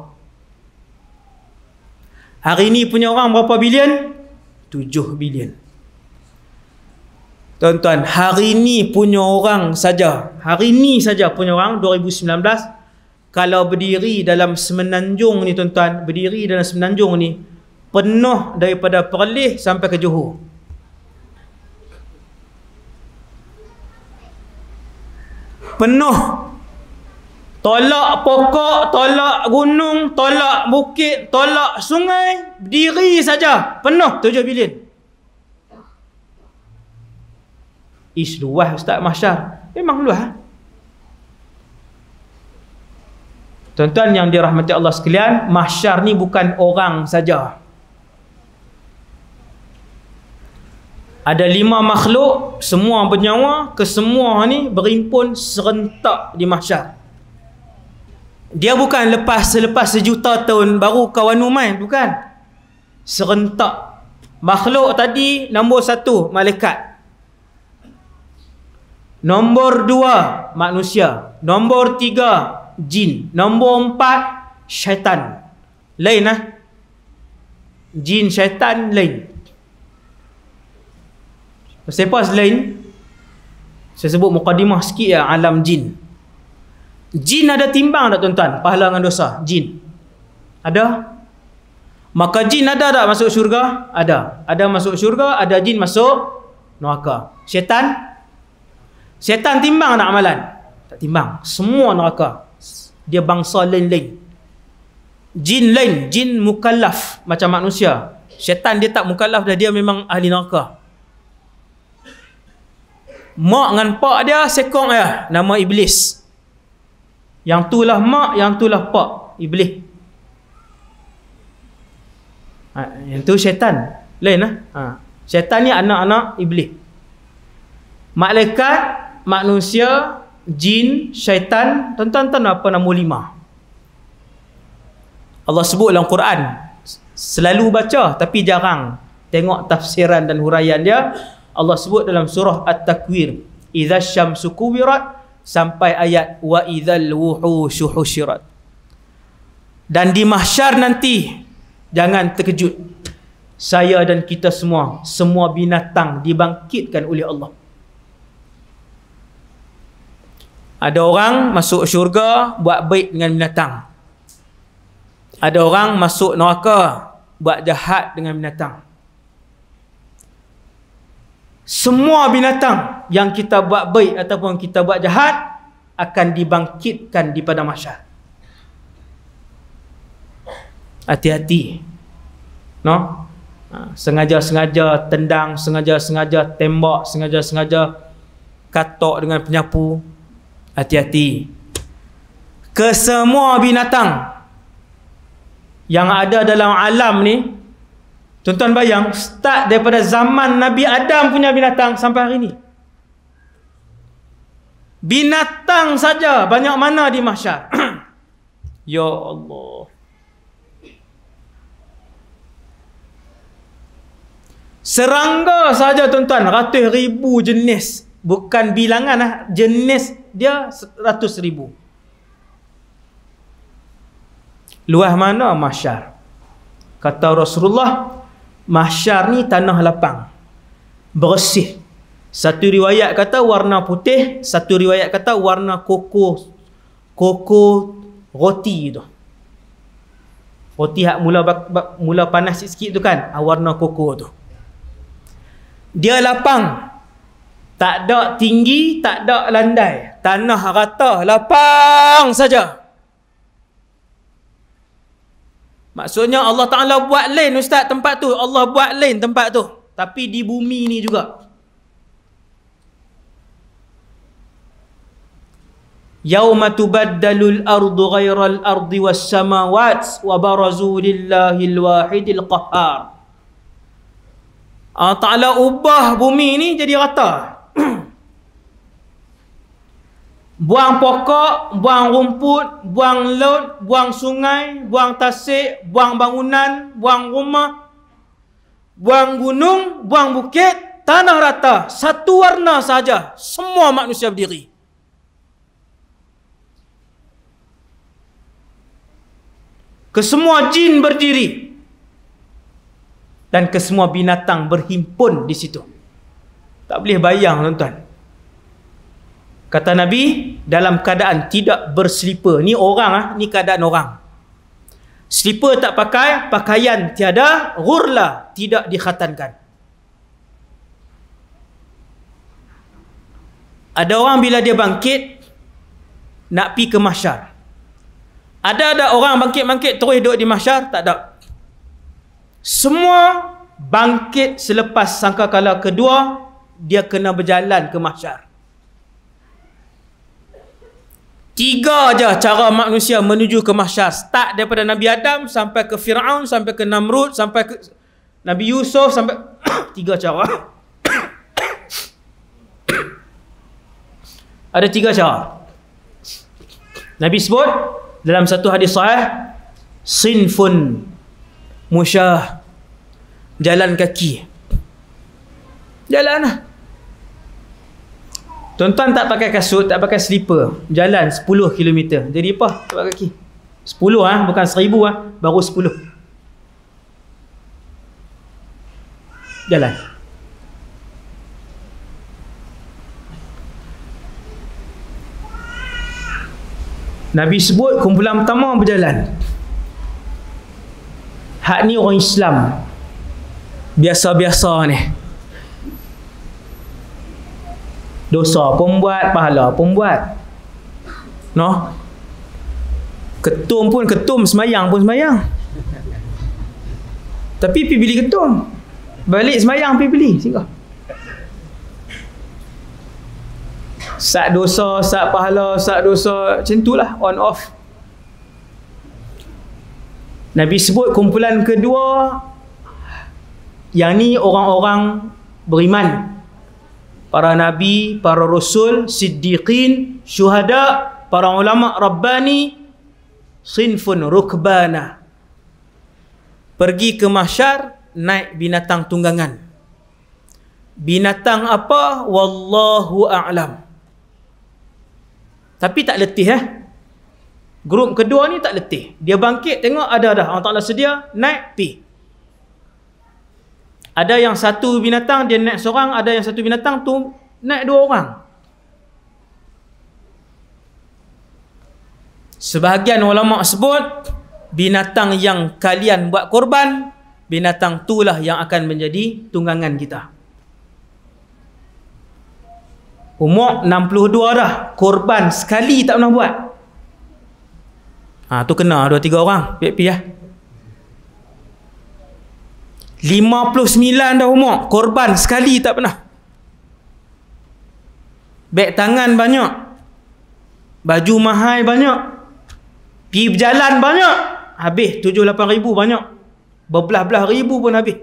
Hari ini punya orang berapa bilion? Tujuh bilion Tuan-tuan, hari ini punya orang saja, hari ini saja punya orang 2019 kalau berdiri dalam semenanjung ni tuan-tuan berdiri dalam semenanjung ni penuh daripada perlih sampai ke Johor penuh tolak pokok tolak gunung tolak bukit tolak sungai berdiri saja penuh tujuh bilion ish luas ustaz mahsyar memang luah. ha? Tuan-tuan yang dirahmati Allah sekalian, mahsyar ni bukan orang saja. Ada lima makhluk, semua bernyawa, kesemua ni berimpun serentak di mahsyar. Dia bukan lepas selepas sejuta tahun baru kawan umai, bukan. Serentak. Makhluk tadi nombor satu, malaikat. Nombor dua, manusia. Nombor tiga, jin. Nombor empat, syaitan. Lain lah. Jin, syaitan, lain. Siapa selain? Saya sebut mukadimah sikit ya, alam jin. Jin ada timbang tak tuan-tuan? Pahala dengan dosa. Jin. Ada? Maka jin ada tak masuk syurga? Ada. Ada masuk syurga, ada jin masuk neraka. Syaitan? Syaitan timbang nak amalan? Tak timbang. Semua neraka dia bangsa lain-lain jin lain jin mukallaf macam manusia syaitan dia tak mukallaf dah dia memang ahli neraka mak dengan pak dia sekong ya nama iblis yang tu lah mak yang tu lah pak iblis ha, yang tu syaitan lain lah ha. syaitan ni anak-anak iblis malaikat manusia jin, syaitan, tuan-tuan apa nama lima? Allah sebut dalam Quran. Selalu baca tapi jarang tengok tafsiran dan huraian dia. Allah sebut dalam surah At-Takwir. Idza syamsu kuwirat sampai ayat wa idzal wuhushu hushirat. Dan di mahsyar nanti jangan terkejut saya dan kita semua semua binatang dibangkitkan oleh Allah Ada orang masuk syurga buat baik dengan binatang. Ada orang masuk neraka buat jahat dengan binatang. Semua binatang yang kita buat baik ataupun kita buat jahat akan dibangkitkan di padang mahsyar. Hati-hati. No? Ha, sengaja-sengaja tendang, sengaja-sengaja tembak, sengaja-sengaja katok dengan penyapu, Hati-hati Kesemua binatang Yang ada dalam alam ni Tuan-tuan bayang Start daripada zaman Nabi Adam punya binatang Sampai hari ni Binatang saja Banyak mana di mahsyar Ya Allah Serangga saja tuan-tuan Ratus ribu jenis Bukan bilangan lah Jenis dia seratus ribu. Luah mana mahsyar? Kata Rasulullah, mahsyar ni tanah lapang. Bersih. Satu riwayat kata warna putih, satu riwayat kata warna koko koko roti tu. Roti hak mula mula panas sikit-sikit tu kan, ah, warna koko tu. Dia lapang. Tak ada tinggi, tak ada landai tanah rata lapang saja maksudnya Allah Taala buat lain ustaz tempat tu Allah buat lain tempat tu tapi di bumi ni juga Yauma al ardu ghairal ardi was samawat wa barazu lillahil al qahar Allah Ta'ala ubah bumi ni jadi rata Buang pokok, buang rumput, buang laut, buang sungai, buang tasik, buang bangunan, buang rumah, buang gunung, buang bukit, tanah rata, satu warna saja, semua manusia berdiri. Kesemua jin berdiri. Dan kesemua binatang berhimpun di situ. Tak boleh bayang tuan-tuan. Kata Nabi dalam keadaan tidak berselipa. Ni orang ah, ni keadaan orang. Selipa tak pakai, pakaian tiada, ghurla tidak dikhatankan. Ada orang bila dia bangkit nak pi ke mahsyar. Ada ada orang bangkit-bangkit terus duduk di mahsyar, tak ada. Semua bangkit selepas sangkakala kedua dia kena berjalan ke mahsyar. Tiga aja cara manusia menuju ke mahsyar. Start daripada Nabi Adam sampai ke Firaun sampai ke Namrud sampai ke Nabi Yusuf sampai tiga cara. Ada tiga cara. Nabi sebut dalam satu hadis sahih sinfun musyah jalan kaki. Jalanlah. Tuan-tuan tak pakai kasut, tak pakai slipper. Jalan 10 km. Jadi apa? Tepat kaki. 10 ah, bukan 1000 ah, baru 10. Jalan. Nabi sebut kumpulan pertama berjalan. Hak ni orang Islam. Biasa-biasa ni. dosa pun buat, pahala pun buat. No? Ketum pun ketum, semayang pun semayang. Tapi pergi beli ketum. Balik semayang pergi beli. Singkah. Sat dosa, sat pahala, sat dosa. Macam itulah. On off. Nabi sebut kumpulan kedua yang ni orang-orang beriman para nabi, para rasul, siddiqin, syuhada, para ulama rabbani sinfun rukbana. Pergi ke mahsyar naik binatang tunggangan. Binatang apa? Wallahu a'lam. Tapi tak letih eh. Grup kedua ni tak letih. Dia bangkit tengok ada dah. Allah Taala sedia naik pi. Ada yang satu binatang dia naik seorang, ada yang satu binatang tu naik dua orang. Sebahagian ulama sebut binatang yang kalian buat korban, binatang itulah yang akan menjadi tunggangan kita. Umur 62 dah korban sekali tak pernah buat. Ha tu kena dua tiga orang, pi pi ya. 59 dah umur korban sekali tak pernah beg tangan banyak baju mahal banyak pi berjalan banyak habis 7-8 ribu banyak berbelah-belah ribu pun habis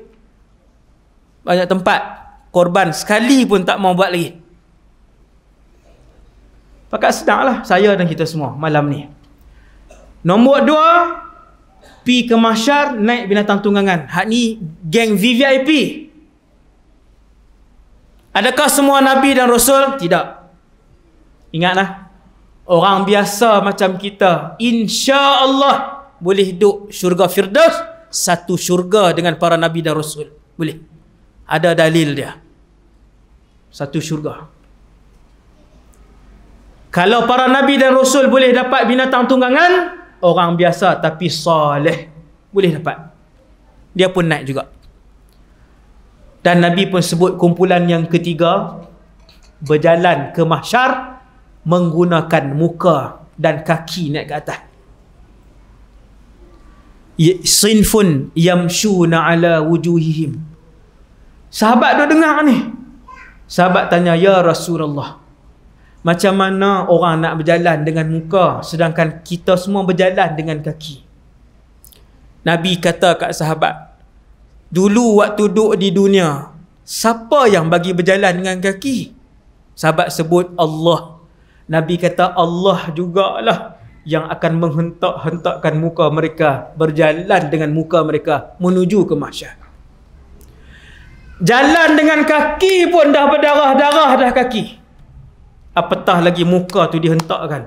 banyak tempat korban sekali pun tak mau buat lagi pakat sedang lah saya dan kita semua malam ni nombor dua pi ke mahsyar naik binatang tunggangan. Hak ni geng VVIP. Adakah semua nabi dan rasul? Tidak. Ingatlah. Orang biasa macam kita, insya-Allah boleh hidup syurga Firdaus, satu syurga dengan para nabi dan rasul. Boleh. Ada dalil dia. Satu syurga. Kalau para nabi dan rasul boleh dapat binatang tunggangan, orang biasa tapi soleh boleh dapat dia pun naik juga dan nabi pun sebut kumpulan yang ketiga berjalan ke mahsyar menggunakan muka dan kaki naik ke atas sinfun yamshuna ala wujuhihim sahabat dah dengar ni sahabat tanya ya rasulullah macam mana orang nak berjalan dengan muka sedangkan kita semua berjalan dengan kaki. Nabi kata kat sahabat, dulu waktu duduk di dunia, siapa yang bagi berjalan dengan kaki? Sahabat sebut Allah. Nabi kata Allah jugalah yang akan menghentak-hentakkan muka mereka berjalan dengan muka mereka menuju ke mahsyar. Jalan dengan kaki pun dah berdarah-darah dah kaki apatah lagi muka tu dihentakkan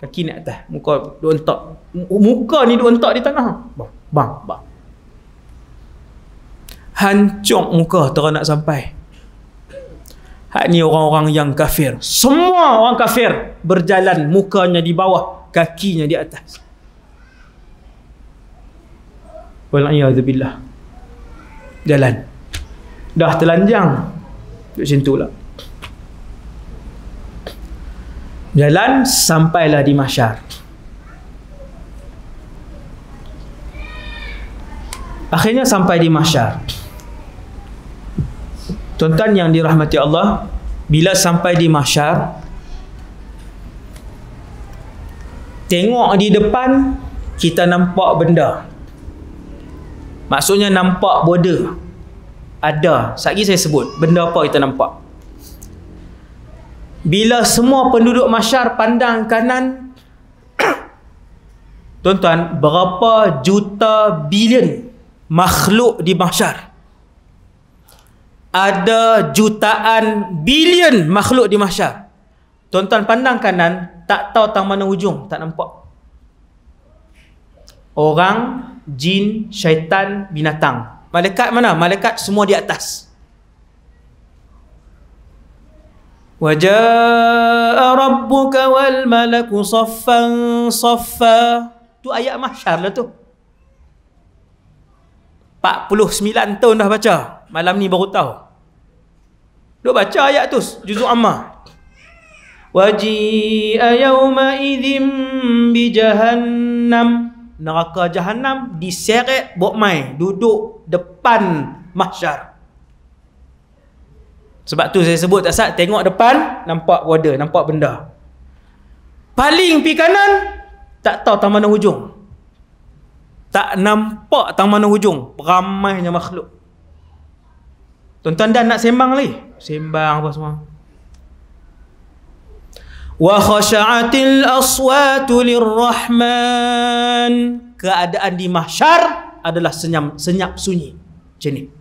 kaki naik atas muka dihentak. muka ni dihentak di tanah bang bang bang hancur muka tak nak sampai hak ni orang-orang yang kafir semua orang kafir berjalan mukanya di bawah kakinya di atas Wal'iyahzubillah Jalan Dah telanjang Duk sentuh lah jalan sampailah di mahsyar akhirnya sampai di mahsyar tuan-tuan yang dirahmati Allah bila sampai di mahsyar tengok di depan kita nampak benda maksudnya nampak border ada, sekejap saya sebut benda apa kita nampak bila semua penduduk masyar pandang kanan Tuan-tuan, berapa juta bilion makhluk di mahsyar? Ada jutaan bilion makhluk di mahsyar. Tuan-tuan pandang kanan, tak tahu tang mana ujung, tak nampak. Orang, jin, syaitan, binatang. Malaikat mana? Malaikat semua di atas. وجاء ربك والملك صفا صفا تو ayat mahsyar. لا تو 49 tahun dah baca malam ni baru tahu Duk baca ayat tu juzu amma Waji'a yawma idhim bi jahannam Neraka jahannam diseret buat main Duduk depan mahsyar sebab tu saya sebut tak sat tengok depan nampak wader, nampak benda. Paling pi kanan tak tahu tang mana hujung. Tak nampak tang mana hujung, ramainya makhluk. Tuan-tuan dan nak sembang lagi? Sembang apa semua? Wa khasha'atil aswatu lirrahman. Keadaan di mahsyar adalah senyap senyap sunyi. Macam ni.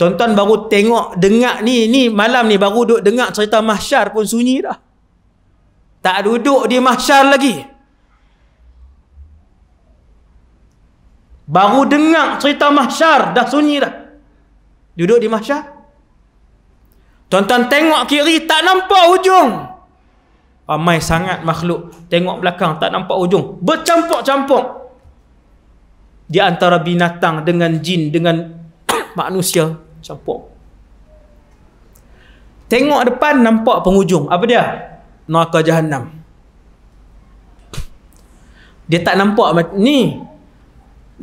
Tonton baru tengok, dengar ni, ni malam ni baru duduk dengar cerita mahsyar pun sunyi dah. Tak duduk di mahsyar lagi. Baru dengar cerita mahsyar dah sunyi dah. Duduk di mahsyar. Tonton tengok kiri tak nampak hujung. Ramai sangat makhluk tengok belakang tak nampak hujung. Bercampur-campur. Di antara binatang dengan jin dengan manusia campur. Tengok depan nampak penghujung. Apa dia? Neraka jahanam. Dia tak nampak ni.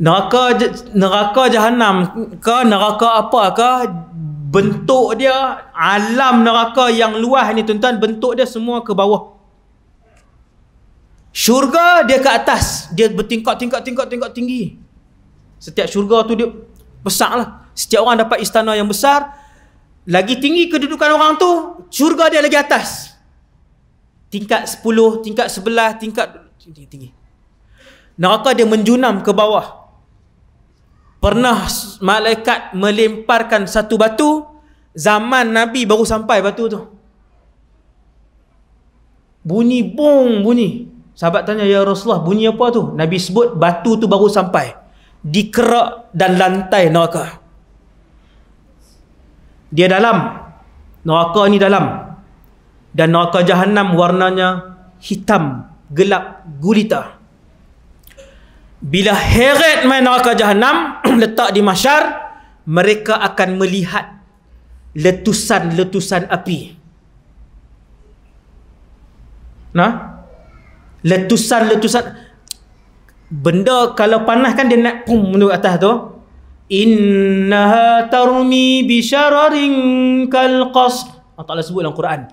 Neraka neraka jahanam ke neraka apa ke bentuk dia alam neraka yang luas ni tuan-tuan bentuk dia semua ke bawah. Syurga dia ke atas. Dia bertingkat-tingkat-tingkat-tingkat tinggi. Setiap syurga tu dia besar lah. Setiap orang dapat istana yang besar Lagi tinggi kedudukan orang tu Syurga dia lagi atas Tingkat 10, tingkat 11, tingkat tinggi-tinggi Neraka dia menjunam ke bawah Pernah malaikat melemparkan satu batu Zaman Nabi baru sampai batu tu Bunyi bong bunyi Sahabat tanya Ya Rasulullah bunyi apa tu Nabi sebut batu tu baru sampai Dikerak dan lantai neraka dia dalam Neraka ni dalam Dan neraka jahanam warnanya Hitam, gelap, gulita Bila heret main neraka jahannam Letak di masyar Mereka akan melihat Letusan-letusan api Nah, Letusan-letusan Benda kalau panah kan dia naik pum Menurut atas tu Innaha tarmi bi syararin kal qasr. Allah Taala sebut dalam Quran.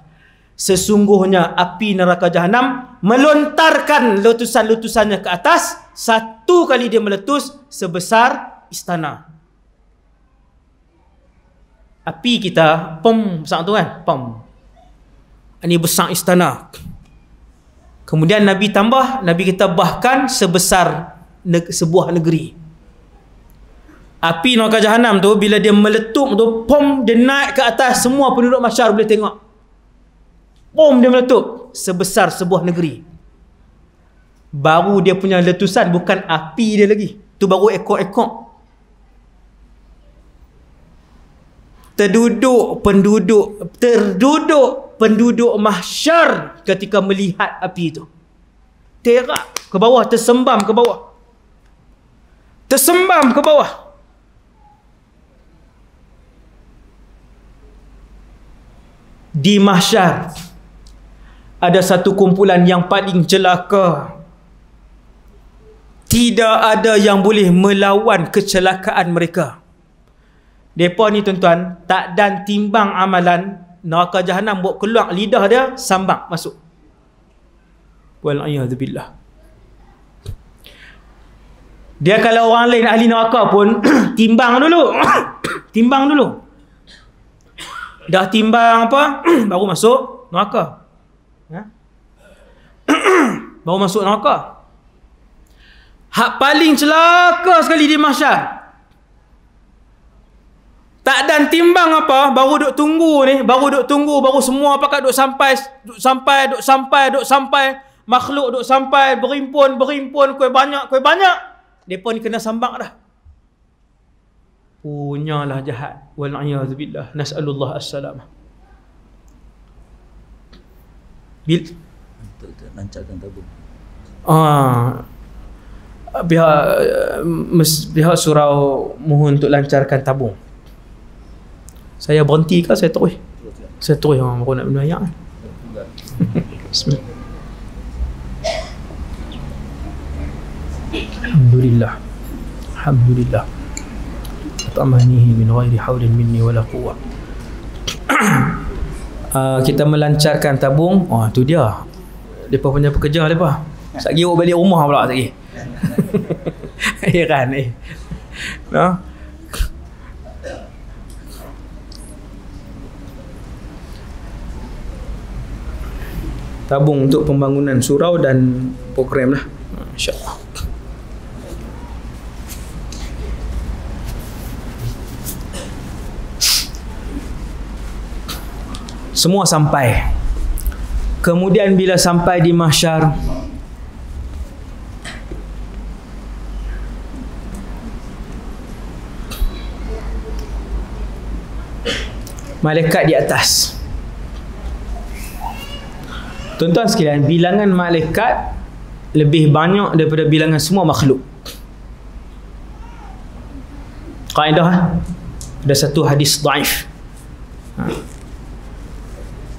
Sesungguhnya api neraka jahanam melontarkan letusan-letusannya ke atas satu kali dia meletus sebesar istana. Api kita pom besar tu kan? Pom. Ini besar istana. Kemudian Nabi tambah, Nabi kita bahkan sebesar ne- sebuah negeri api neraka jahanam tu bila dia meletup tu pom dia naik ke atas semua penduduk masyar boleh tengok pom dia meletup sebesar sebuah negeri baru dia punya letusan bukan api dia lagi tu baru ekor-ekor terduduk penduduk terduduk penduduk mahsyar ketika melihat api itu terak ke bawah tersembam ke bawah tersembam ke bawah di mahsyar ada satu kumpulan yang paling celaka tidak ada yang boleh melawan kecelakaan mereka depa ni tuan-tuan tak dan timbang amalan neraka jahanam buat keluar lidah dia sambak masuk wal a'udzubillah dia kalau orang lain ahli neraka pun timbang dulu timbang dulu Dah timbang apa? baru masuk neraka. Ya? baru masuk neraka. Hak paling celaka sekali di masyarakat. Tak dan timbang apa, baru duk tunggu ni, baru duk tunggu, baru semua pakat duk sampai, duk sampai, duk sampai, duk sampai, makhluk duk sampai, berimpun, berimpun, kuih banyak, kuih banyak. Mereka ni kena sambang dah punya lah jahat wal a'yazubillah nas'alullah assalam bil untuk lancarkan tabung ah pihak eh, pihak surau mohon untuk lancarkan tabung saya berhenti ke saya terus saya terus orang oh, nak minum air Alhamdulillah Alhamdulillah أطعمني من غير حول مني ولا قوة Uh, kita melancarkan tabung Wah oh, tu dia Mereka punya pekerja mereka Sekejap lagi balik rumah pula sekejap Ya kan eh? no? Tabung untuk pembangunan surau dan program lah InsyaAllah semua sampai kemudian bila sampai di mahsyar malaikat di atas tuan-tuan sekalian bilangan malaikat lebih banyak daripada bilangan semua makhluk kaedah eh? ada satu hadis daif ha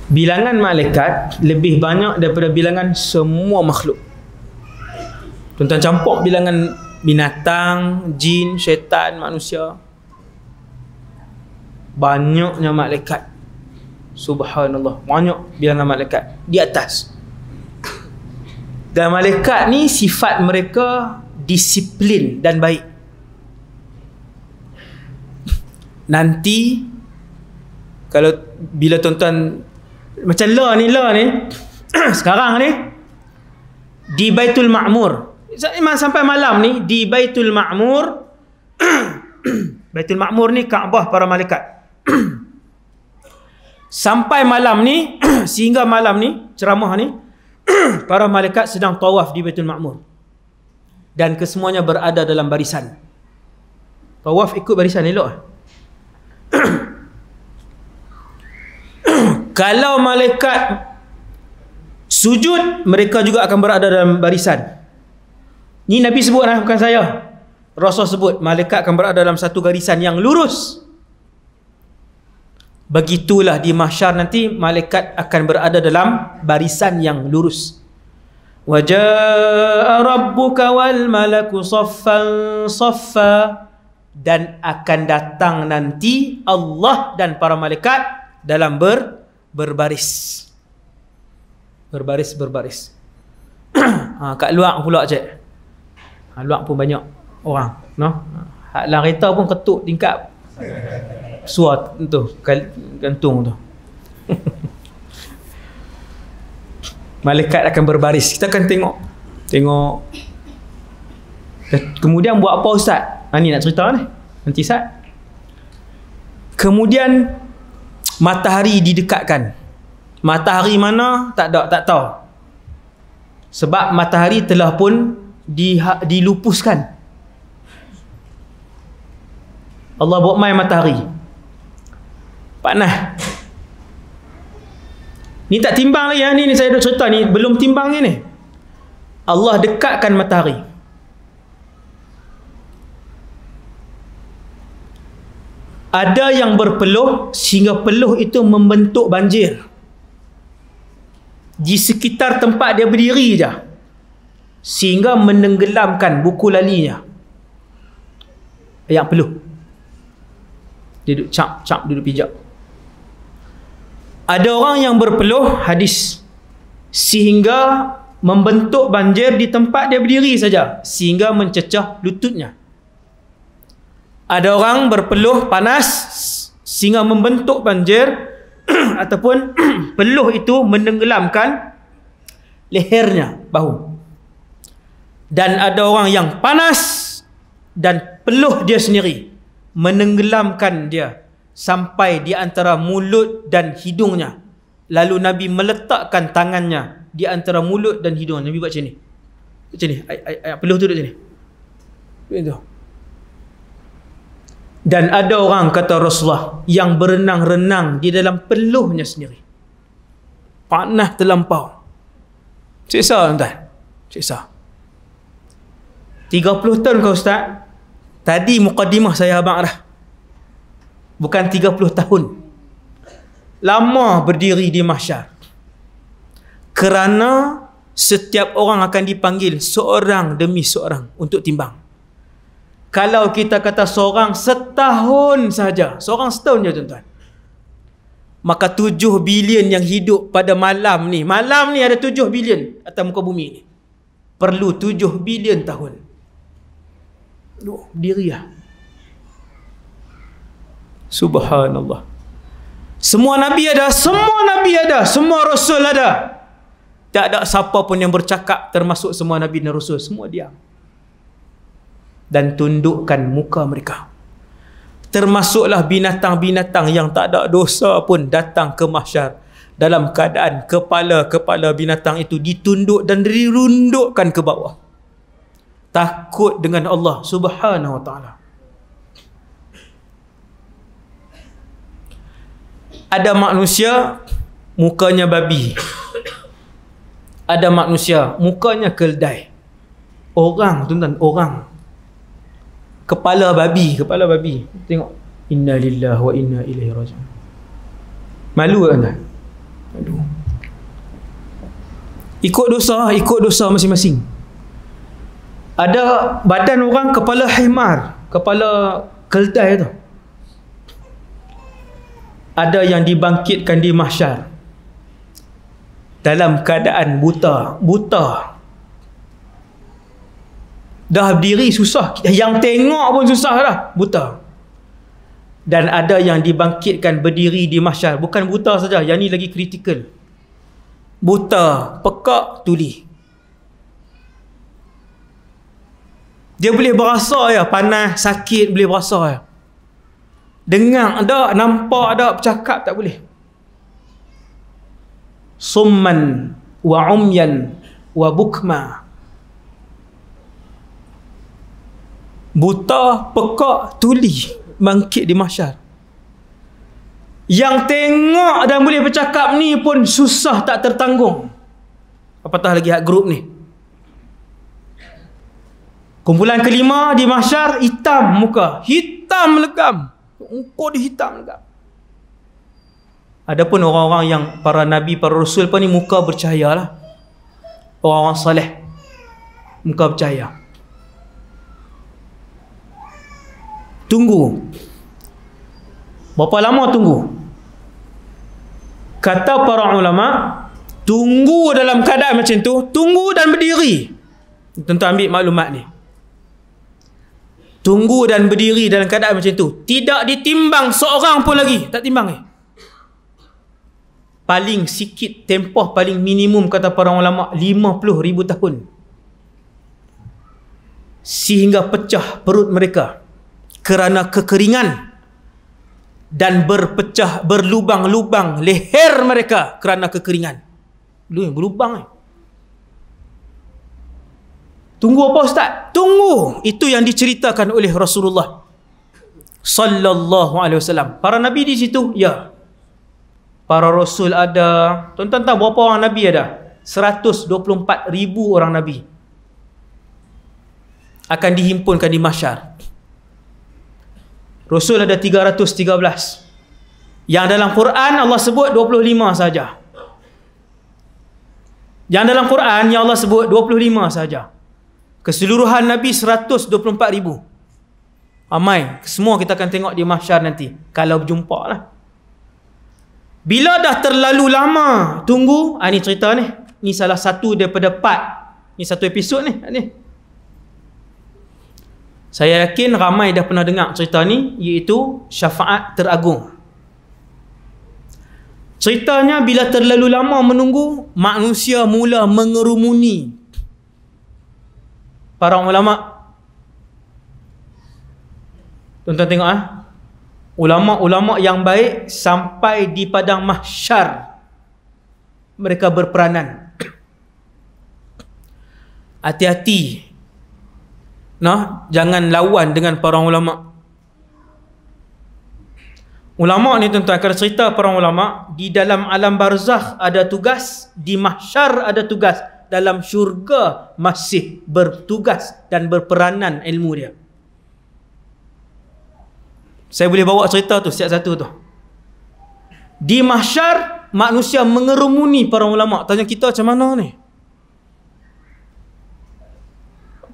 bilangan malaikat lebih banyak daripada bilangan semua makhluk. Tuan-tuan campur bilangan binatang, jin, syaitan, manusia. Banyaknya malaikat. Subhanallah. Banyak bilangan malaikat. Di atas. Dan malaikat ni sifat mereka disiplin dan baik. Nanti kalau bila tuan-tuan macam la ni, la ni Sekarang ni Di Baitul Ma'mur Sampai malam ni Di Baitul Ma'mur Baitul Ma'mur ni Kaabah para malaikat Sampai malam ni Sehingga malam ni Ceramah ni Para malaikat sedang tawaf di Baitul Ma'mur Dan kesemuanya berada dalam barisan Tawaf ikut barisan elok ah. kalau malaikat sujud mereka juga akan berada dalam barisan ni Nabi sebut lah bukan saya Rasul sebut malaikat akan berada dalam satu garisan yang lurus begitulah di mahsyar nanti malaikat akan berada dalam barisan yang lurus Wajah rabbuka wal malaku saffan dan akan datang nanti Allah dan para malaikat dalam ber berbaris berbaris berbaris ha, kat luar pula cik ha, luar pun banyak orang no ha, ah, dalam kereta pun ketuk tingkap Suat tu gantung tu malaikat akan berbaris kita akan tengok tengok kemudian buat apa ustaz ha, ni nak cerita ni nanti ustaz kemudian matahari didekatkan matahari mana tak ada tak tahu sebab matahari telah pun di, dilupuskan Allah buat mai matahari panah ni tak timbang lagi ya. ni, ni saya dah cerita ni belum timbang ni, ni. Allah dekatkan matahari ada yang berpeluh sehingga peluh itu membentuk banjir di sekitar tempat dia berdiri je sehingga menenggelamkan buku lalinya yang peluh dia duduk cap cap duduk pijak ada orang yang berpeluh hadis sehingga membentuk banjir di tempat dia berdiri saja sehingga mencecah lututnya ada orang berpeluh panas sehingga membentuk banjir ataupun peluh itu menenggelamkan lehernya bahu dan ada orang yang panas dan peluh dia sendiri menenggelamkan dia sampai di antara mulut dan hidungnya lalu nabi meletakkan tangannya di antara mulut dan hidung nabi buat macam ni macam ni ayat ay, ay, peluh tu duduk ni begitu dan ada orang kata Rasulullah yang berenang-renang di dalam peluhnya sendiri. Panah terlampau. Sisa tuan-tuan. Sisa. 30 tahun kau ustaz. Tadi mukadimah saya abang dah. Bukan 30 tahun. Lama berdiri di mahsyar. Kerana setiap orang akan dipanggil seorang demi seorang untuk timbang. Kalau kita kata seorang setahun saja, seorang setahun saja tuan-tuan. Maka tujuh bilion yang hidup pada malam ni. Malam ni ada tujuh bilion atas muka bumi ni. Perlu tujuh bilion tahun. Duh, diri lah. Subhanallah. Semua Nabi ada, semua Nabi ada, semua Rasul ada. Tak ada siapa pun yang bercakap termasuk semua Nabi dan Rasul. Semua diam dan tundukkan muka mereka termasuklah binatang-binatang yang tak ada dosa pun datang ke mahsyar dalam keadaan kepala-kepala binatang itu ditunduk dan dirundukkan ke bawah takut dengan Allah Subhanahu wa taala ada manusia mukanya babi ada manusia mukanya keldai orang tuan-tuan orang kepala babi kepala babi tengok inna lillahi wa inna ilaihi rajiun malu ke tuan malu ikut dosa ikut dosa masing-masing ada badan orang kepala himar kepala keldai tu ada yang dibangkitkan di mahsyar dalam keadaan buta buta Dah berdiri susah Yang tengok pun susah dah Buta Dan ada yang dibangkitkan berdiri di mahsyar Bukan buta saja Yang ni lagi kritikal Buta Pekak Tuli Dia boleh berasa ya Panas Sakit Boleh berasa ya Dengar ada, Nampak ada, Bercakap tak boleh Summan Wa umyan Wa bukma buta, pekak, tuli mangkit di mahsyar. Yang tengok dan boleh bercakap ni pun susah tak tertanggung. Apatah lagi hak grup ni. Kumpulan kelima di mahsyar hitam muka. Hitam legam. Ukur dia hitam legam. Adapun orang-orang yang para nabi, para rasul pun ni muka bercahaya lah. Orang-orang soleh. Muka bercahaya. Tunggu Berapa lama tunggu? Kata para ulama Tunggu dalam keadaan macam tu Tunggu dan berdiri Tentu ambil maklumat ni Tunggu dan berdiri dalam keadaan macam tu Tidak ditimbang seorang pun lagi Tak timbang ni eh? Paling sikit tempoh paling minimum kata para ulama 50 ribu tahun Sehingga pecah perut mereka Mereka kerana kekeringan dan berpecah berlubang-lubang leher mereka kerana kekeringan. Lubang berlubang. Eh. Tunggu apa ustaz? Tunggu itu yang diceritakan oleh Rasulullah sallallahu alaihi wasallam. Para nabi di situ, ya. Para rasul ada. Tuan-tuan tahu berapa orang nabi ada? 124,000 orang nabi akan dihimpunkan di mahsyar. Rasul ada 313. Yang dalam Quran Allah sebut 25 saja. Yang dalam Quran yang Allah sebut 25 saja. Keseluruhan Nabi 124 ribu. Amai. Semua kita akan tengok di mahsyar nanti. Kalau berjumpa lah. Bila dah terlalu lama tunggu. Ah, ni cerita ni. Ni salah satu daripada part. Ni satu episod ni. Ah, ni. Saya yakin ramai dah pernah dengar cerita ni iaitu syafaat teragung. Ceritanya bila terlalu lama menunggu manusia mula mengerumuni para ulama. Tonton tengok ah. Ha? Ulama-ulama yang baik sampai di padang mahsyar mereka berperanan. Hati-hati Nah, jangan lawan dengan para ulama. Ulama ni tuan-tuan akan cerita para ulama di dalam alam barzakh ada tugas, di mahsyar ada tugas, dalam syurga masih bertugas dan berperanan ilmu dia. Saya boleh bawa cerita tu setiap satu tu. Di mahsyar manusia mengerumuni para ulama. Tanya kita macam mana ni?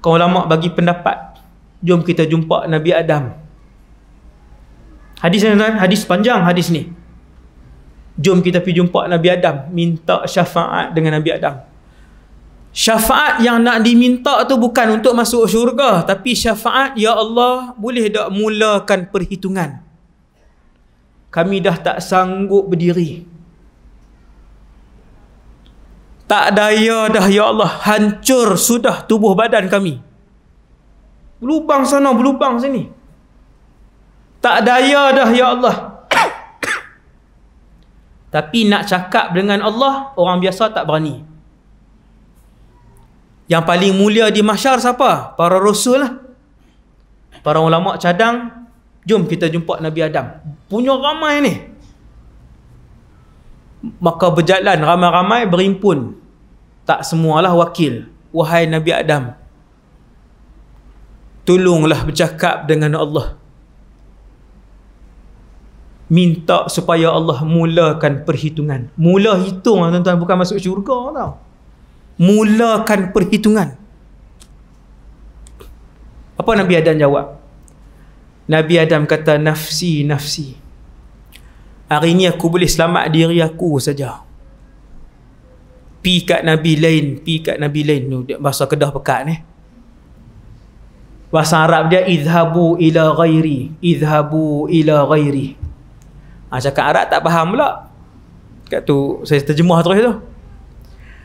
Kau lama bagi pendapat Jom kita jumpa Nabi Adam Hadis ni Hadis panjang hadis ni Jom kita pergi jumpa Nabi Adam Minta syafaat dengan Nabi Adam Syafaat yang nak diminta tu bukan untuk masuk syurga Tapi syafaat Ya Allah boleh tak mulakan perhitungan Kami dah tak sanggup Berdiri tak daya dah ya Allah Hancur sudah tubuh badan kami Lubang sana, lubang sini Tak daya dah ya Allah Tapi nak cakap dengan Allah Orang biasa tak berani Yang paling mulia di mahsyar siapa? Para rasul lah Para ulama cadang Jom kita jumpa Nabi Adam Punya ramai ni Maka berjalan ramai-ramai berimpun Tak semualah wakil Wahai Nabi Adam Tolonglah bercakap dengan Allah Minta supaya Allah mulakan perhitungan Mula hitung lah, tuan-tuan bukan masuk syurga tau Mulakan perhitungan Apa Nabi Adam jawab? Nabi Adam kata nafsi, nafsi Hari ini aku boleh selamat diri aku saja. Pi kat Nabi lain, pi kat Nabi lain. Bahasa Kedah pekat ni. Bahasa Arab dia izhabu ila ghairi, izhabu ila ghairi. Ah ha, cakap Arab tak faham pula. Kat tu saya terjemah terus tu.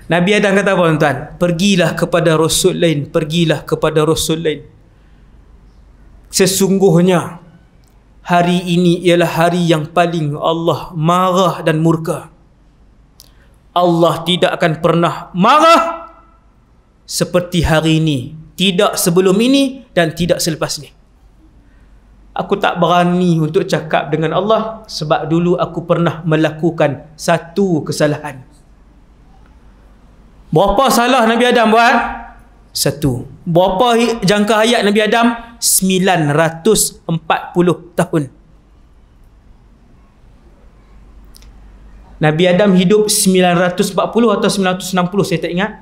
Nabi Adam kata apa tuan? Pergilah kepada rasul lain, pergilah kepada rasul lain. Sesungguhnya hari ini ialah hari yang paling Allah marah dan murka. Allah tidak akan pernah marah seperti hari ini, tidak sebelum ini dan tidak selepas ini. Aku tak berani untuk cakap dengan Allah sebab dulu aku pernah melakukan satu kesalahan. Berapa salah Nabi Adam buat? satu. Berapa jangka hayat Nabi Adam? 940 tahun. Nabi Adam hidup 940 atau 960 saya tak ingat.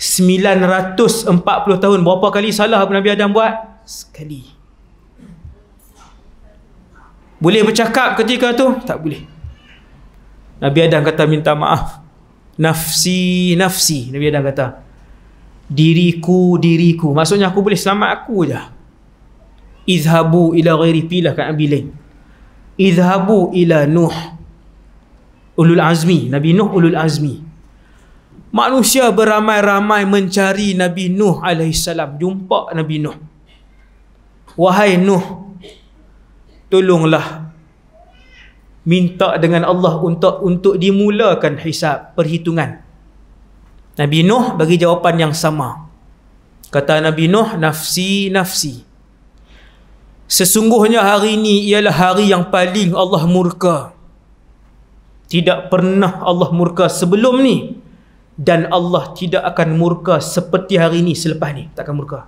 940 tahun. Berapa kali salah apa Nabi Adam buat? Sekali. Boleh bercakap ketika tu? Tak boleh. Nabi Adam kata minta maaf. Nafsi, nafsi. Nabi Adam kata, diriku diriku maksudnya aku boleh selamat aku je izhabu ila ghairi pilah kat Nabi lain izhabu ila nuh ulul azmi Nabi Nuh ulul azmi manusia beramai-ramai mencari Nabi Nuh alaihissalam jumpa Nabi Nuh wahai Nuh tolonglah minta dengan Allah untuk untuk dimulakan hisab perhitungan Nabi Nuh bagi jawapan yang sama. Kata Nabi Nuh, nafsi, nafsi. Sesungguhnya hari ini ialah hari yang paling Allah murka. Tidak pernah Allah murka sebelum ni. Dan Allah tidak akan murka seperti hari ini selepas ni. Tak akan murka.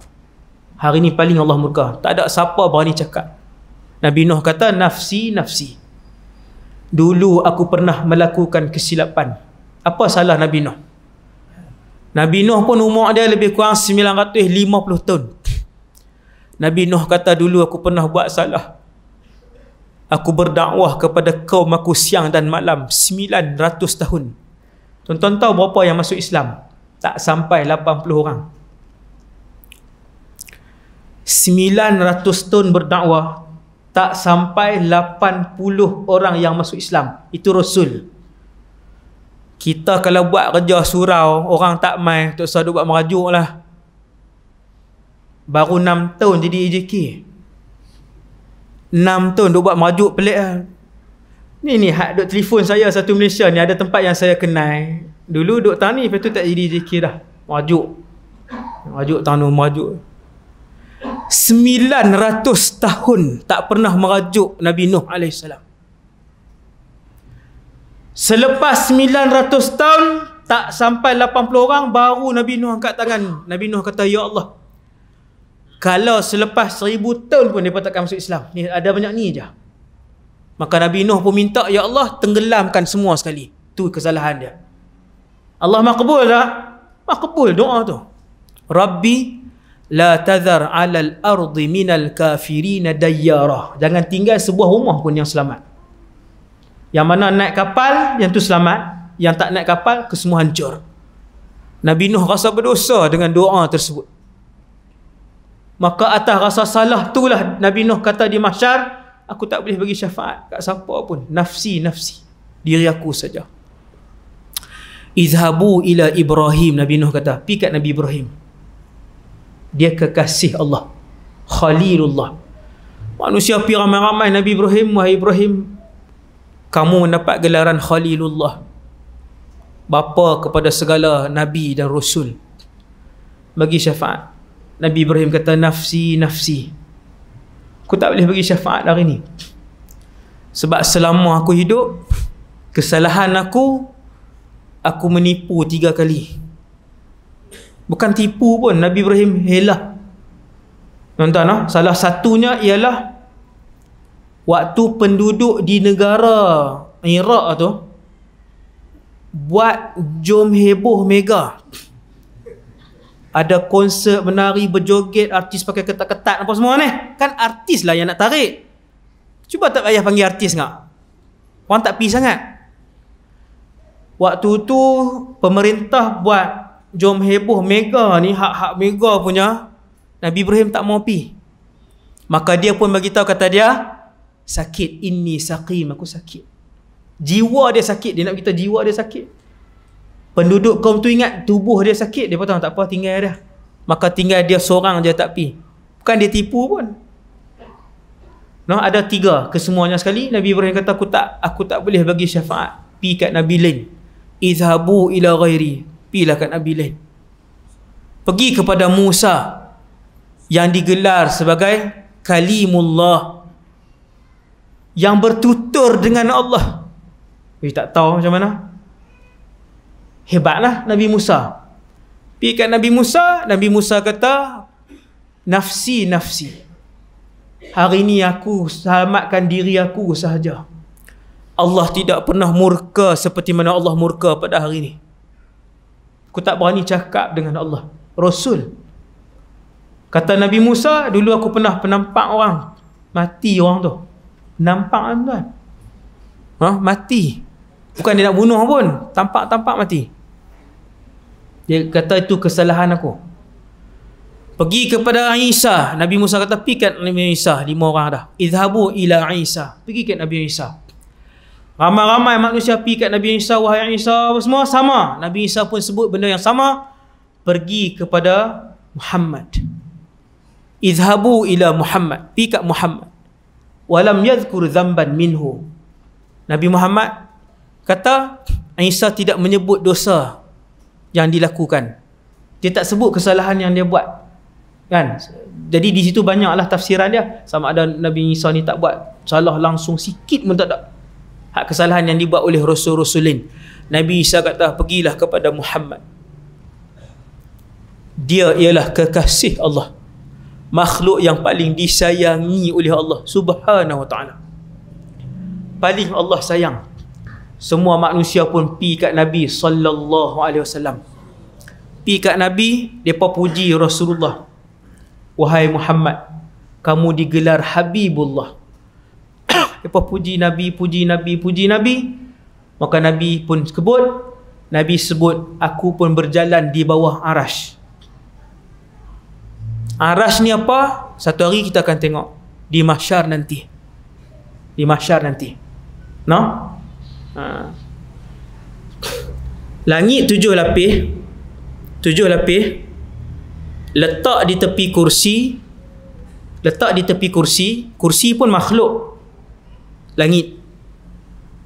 Hari ini paling Allah murka. Tak ada siapa berani cakap. Nabi Nuh kata, nafsi, nafsi. Dulu aku pernah melakukan kesilapan. Apa salah Nabi Nuh? Nabi Nuh pun umur dia lebih kurang 950 tahun. Nabi Nuh kata dulu aku pernah buat salah. Aku berdakwah kepada kaum aku siang dan malam 900 tahun. Tonton tahu berapa yang masuk Islam? Tak sampai 80 orang. 900 tahun berdakwah tak sampai 80 orang yang masuk Islam. Itu Rasul kita kalau buat kerja surau orang tak mai tok sadu buat merajuk lah baru 6 tahun jadi EJK 6 tahun duk buat merajuk pelik lah ni ni hak duk telefon saya satu Malaysia ni ada tempat yang saya kenal dulu duk tani lepas tu tak jadi EJK dah merajuk merajuk tanu merajuk 900 tahun tak pernah merajuk Nabi Nuh alaihissalam Selepas 900 tahun tak sampai 80 orang baru Nabi Nuh angkat tangan. Nabi Nuh kata ya Allah. Kalau selepas 1000 tahun pun depa takkan masuk Islam. Ni ada banyak ni aja. Maka Nabi Nuh pun minta ya Allah tenggelamkan semua sekali. Tu kesalahan dia. Allah makbul tak? Makbul doa tu. Rabbi la tazar alal ardi minal kafirina dayyara. Jangan tinggal sebuah rumah pun yang selamat. Yang mana naik kapal Yang tu selamat Yang tak naik kapal Kesemua hancur Nabi Nuh rasa berdosa Dengan doa tersebut Maka atas rasa salah Itulah Nabi Nuh kata di mahsyar Aku tak boleh bagi syafaat Kat siapa pun Nafsi-nafsi Diri aku saja Izhabu ila Ibrahim Nabi Nuh kata pikat Nabi Ibrahim Dia kekasih Allah Khalilullah Manusia pergi ramai-ramai Nabi Ibrahim Wahai Ibrahim kamu mendapat gelaran Khalilullah bapa kepada segala nabi dan rasul bagi syafaat Nabi Ibrahim kata nafsi nafsi aku tak boleh bagi syafaat hari ni sebab selama aku hidup kesalahan aku aku menipu tiga kali bukan tipu pun Nabi Ibrahim helah nonton lah salah satunya ialah waktu penduduk di negara Iraq tu buat jom heboh mega ada konsert menari berjoget artis pakai ketat-ketat apa semua ni kan artis lah yang nak tarik cuba tak payah panggil artis ngak orang tak pergi sangat waktu tu pemerintah buat jom heboh mega ni hak-hak mega punya Nabi Ibrahim tak mau pergi maka dia pun bagi tahu kata dia sakit ini saqim aku sakit jiwa dia sakit dia nak kita jiwa dia sakit penduduk kaum tu ingat tubuh dia sakit dia patut tak apa tinggal dia maka tinggal dia seorang je tak pi bukan dia tipu pun no ada tiga kesemuanya sekali nabi Ibrahim kata aku tak aku tak boleh bagi syafaat pi kat nabi lain izhabu ila ghairi pi lah kat nabi lain pergi kepada Musa yang digelar sebagai kalimullah yang bertutur dengan Allah. Wei tak tahu macam mana. Hebatlah Nabi Musa. Pergi kat Nabi Musa, Nabi Musa kata nafsi nafsi. Hari ini aku selamatkan diri aku sahaja. Allah tidak pernah murka seperti mana Allah murka pada hari ini. Aku tak berani cakap dengan Allah. Rasul. Kata Nabi Musa, dulu aku pernah penampak orang. Mati orang tu. Nampak tuan-tuan. Ha? Mati. Bukan dia nak bunuh pun. Tampak-tampak mati. Dia kata itu kesalahan aku. Pergi kepada Isa. Nabi Musa kata, pikat Nabi Isa. Lima orang dah. Idhabu ila Isa. Pergi ke Nabi Isa. Ramai-ramai manusia pergi kat Nabi Isa. Wahai Isa. Semua sama. Nabi Isa pun sebut benda yang sama. Pergi kepada Muhammad. Idhabu ila Muhammad. Pergi kat Muhammad walam yadhkur dhanban minhu Nabi Muhammad kata Isa tidak menyebut dosa yang dilakukan dia tak sebut kesalahan yang dia buat kan jadi di situ banyaklah tafsiran dia sama ada Nabi Isa ni tak buat salah langsung sikit pun tak ada hak kesalahan yang dibuat oleh rasul-rasulin Nabi Isa kata pergilah kepada Muhammad dia ialah kekasih Allah makhluk yang paling disayangi oleh Allah Subhanahu Wa Taala. Paling Allah sayang. Semua manusia pun pi kat Nabi sallallahu alaihi wasallam. Pi kat Nabi, depa puji Rasulullah. Wahai Muhammad, kamu digelar Habibullah. depa puji Nabi, puji Nabi, puji Nabi. Maka Nabi pun sebut, Nabi sebut aku pun berjalan di bawah arasy. Aras ah, ni apa? Satu hari kita akan tengok di mahsyar nanti. Di mahsyar nanti. No? Ha. Langit tujuh lapis. Tujuh lapis. Letak di tepi kursi. Letak di tepi kursi. Kursi pun makhluk. Langit.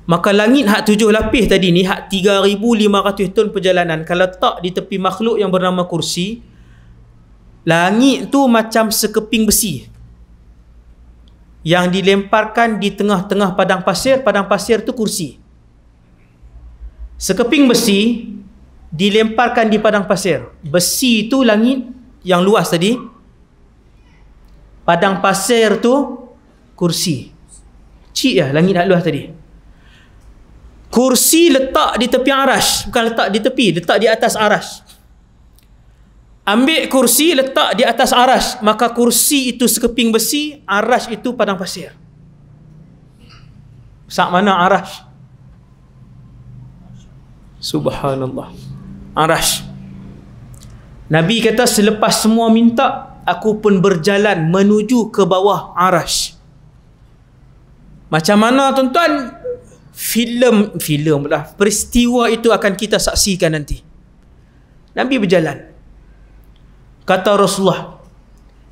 Maka langit hak tujuh lapis tadi ni, hak 3,500 tahun perjalanan. Kalau letak di tepi makhluk yang bernama kursi, Langit tu macam sekeping besi yang dilemparkan di tengah-tengah padang pasir, padang pasir tu kursi. Sekeping besi dilemparkan di padang pasir. Besi tu langit yang luas tadi. Padang pasir tu kursi. Cik lah langit yang luas tadi. Kursi letak di tepi aras Bukan letak di tepi, letak di atas aras. Ambil kursi letak di atas aras Maka kursi itu sekeping besi Aras itu padang pasir Saat mana aras Subhanallah Aras Nabi kata selepas semua minta Aku pun berjalan menuju ke bawah aras Macam mana tuan-tuan Film, film lah Peristiwa itu akan kita saksikan nanti Nabi berjalan Kata Rasulullah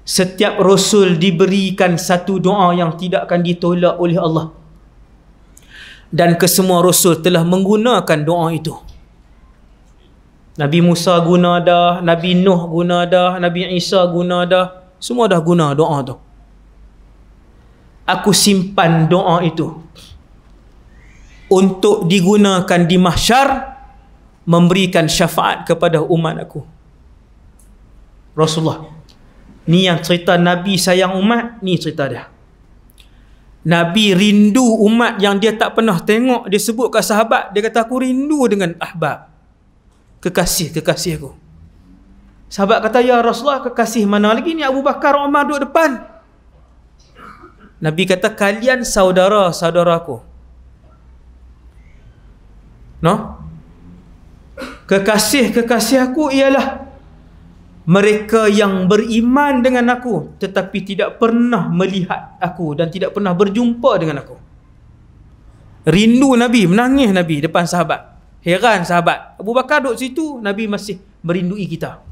Setiap Rasul diberikan satu doa yang tidak akan ditolak oleh Allah Dan kesemua Rasul telah menggunakan doa itu Nabi Musa guna dah, Nabi Nuh guna dah, Nabi Isa guna dah Semua dah guna doa tu Aku simpan doa itu Untuk digunakan di mahsyar Memberikan syafaat kepada umat aku Rasulullah Ni yang cerita Nabi sayang umat Ni cerita dia Nabi rindu umat yang dia tak pernah tengok Dia sebut kat sahabat Dia kata aku rindu dengan ahbab Kekasih, kekasih aku Sahabat kata ya Rasulullah kekasih mana lagi ni Abu Bakar Umar duduk depan Nabi kata kalian saudara saudaraku No kekasih kekasih aku ialah mereka yang beriman dengan aku tetapi tidak pernah melihat aku dan tidak pernah berjumpa dengan aku. Rindu Nabi, menangis Nabi depan sahabat. Heran sahabat. Abu Bakar duduk situ, Nabi masih merindui kita.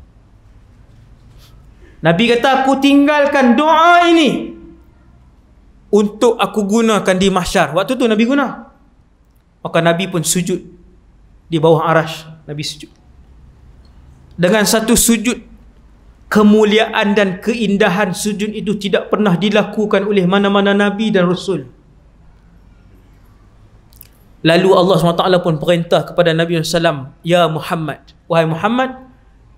Nabi kata, aku tinggalkan doa ini untuk aku gunakan di mahsyar. Waktu tu Nabi guna. Maka Nabi pun sujud di bawah arash. Nabi sujud. Dengan satu sujud kemuliaan dan keindahan sujud itu tidak pernah dilakukan oleh mana-mana Nabi dan Rasul. Lalu Allah SWT pun perintah kepada Nabi SAW, Ya Muhammad, wahai Muhammad,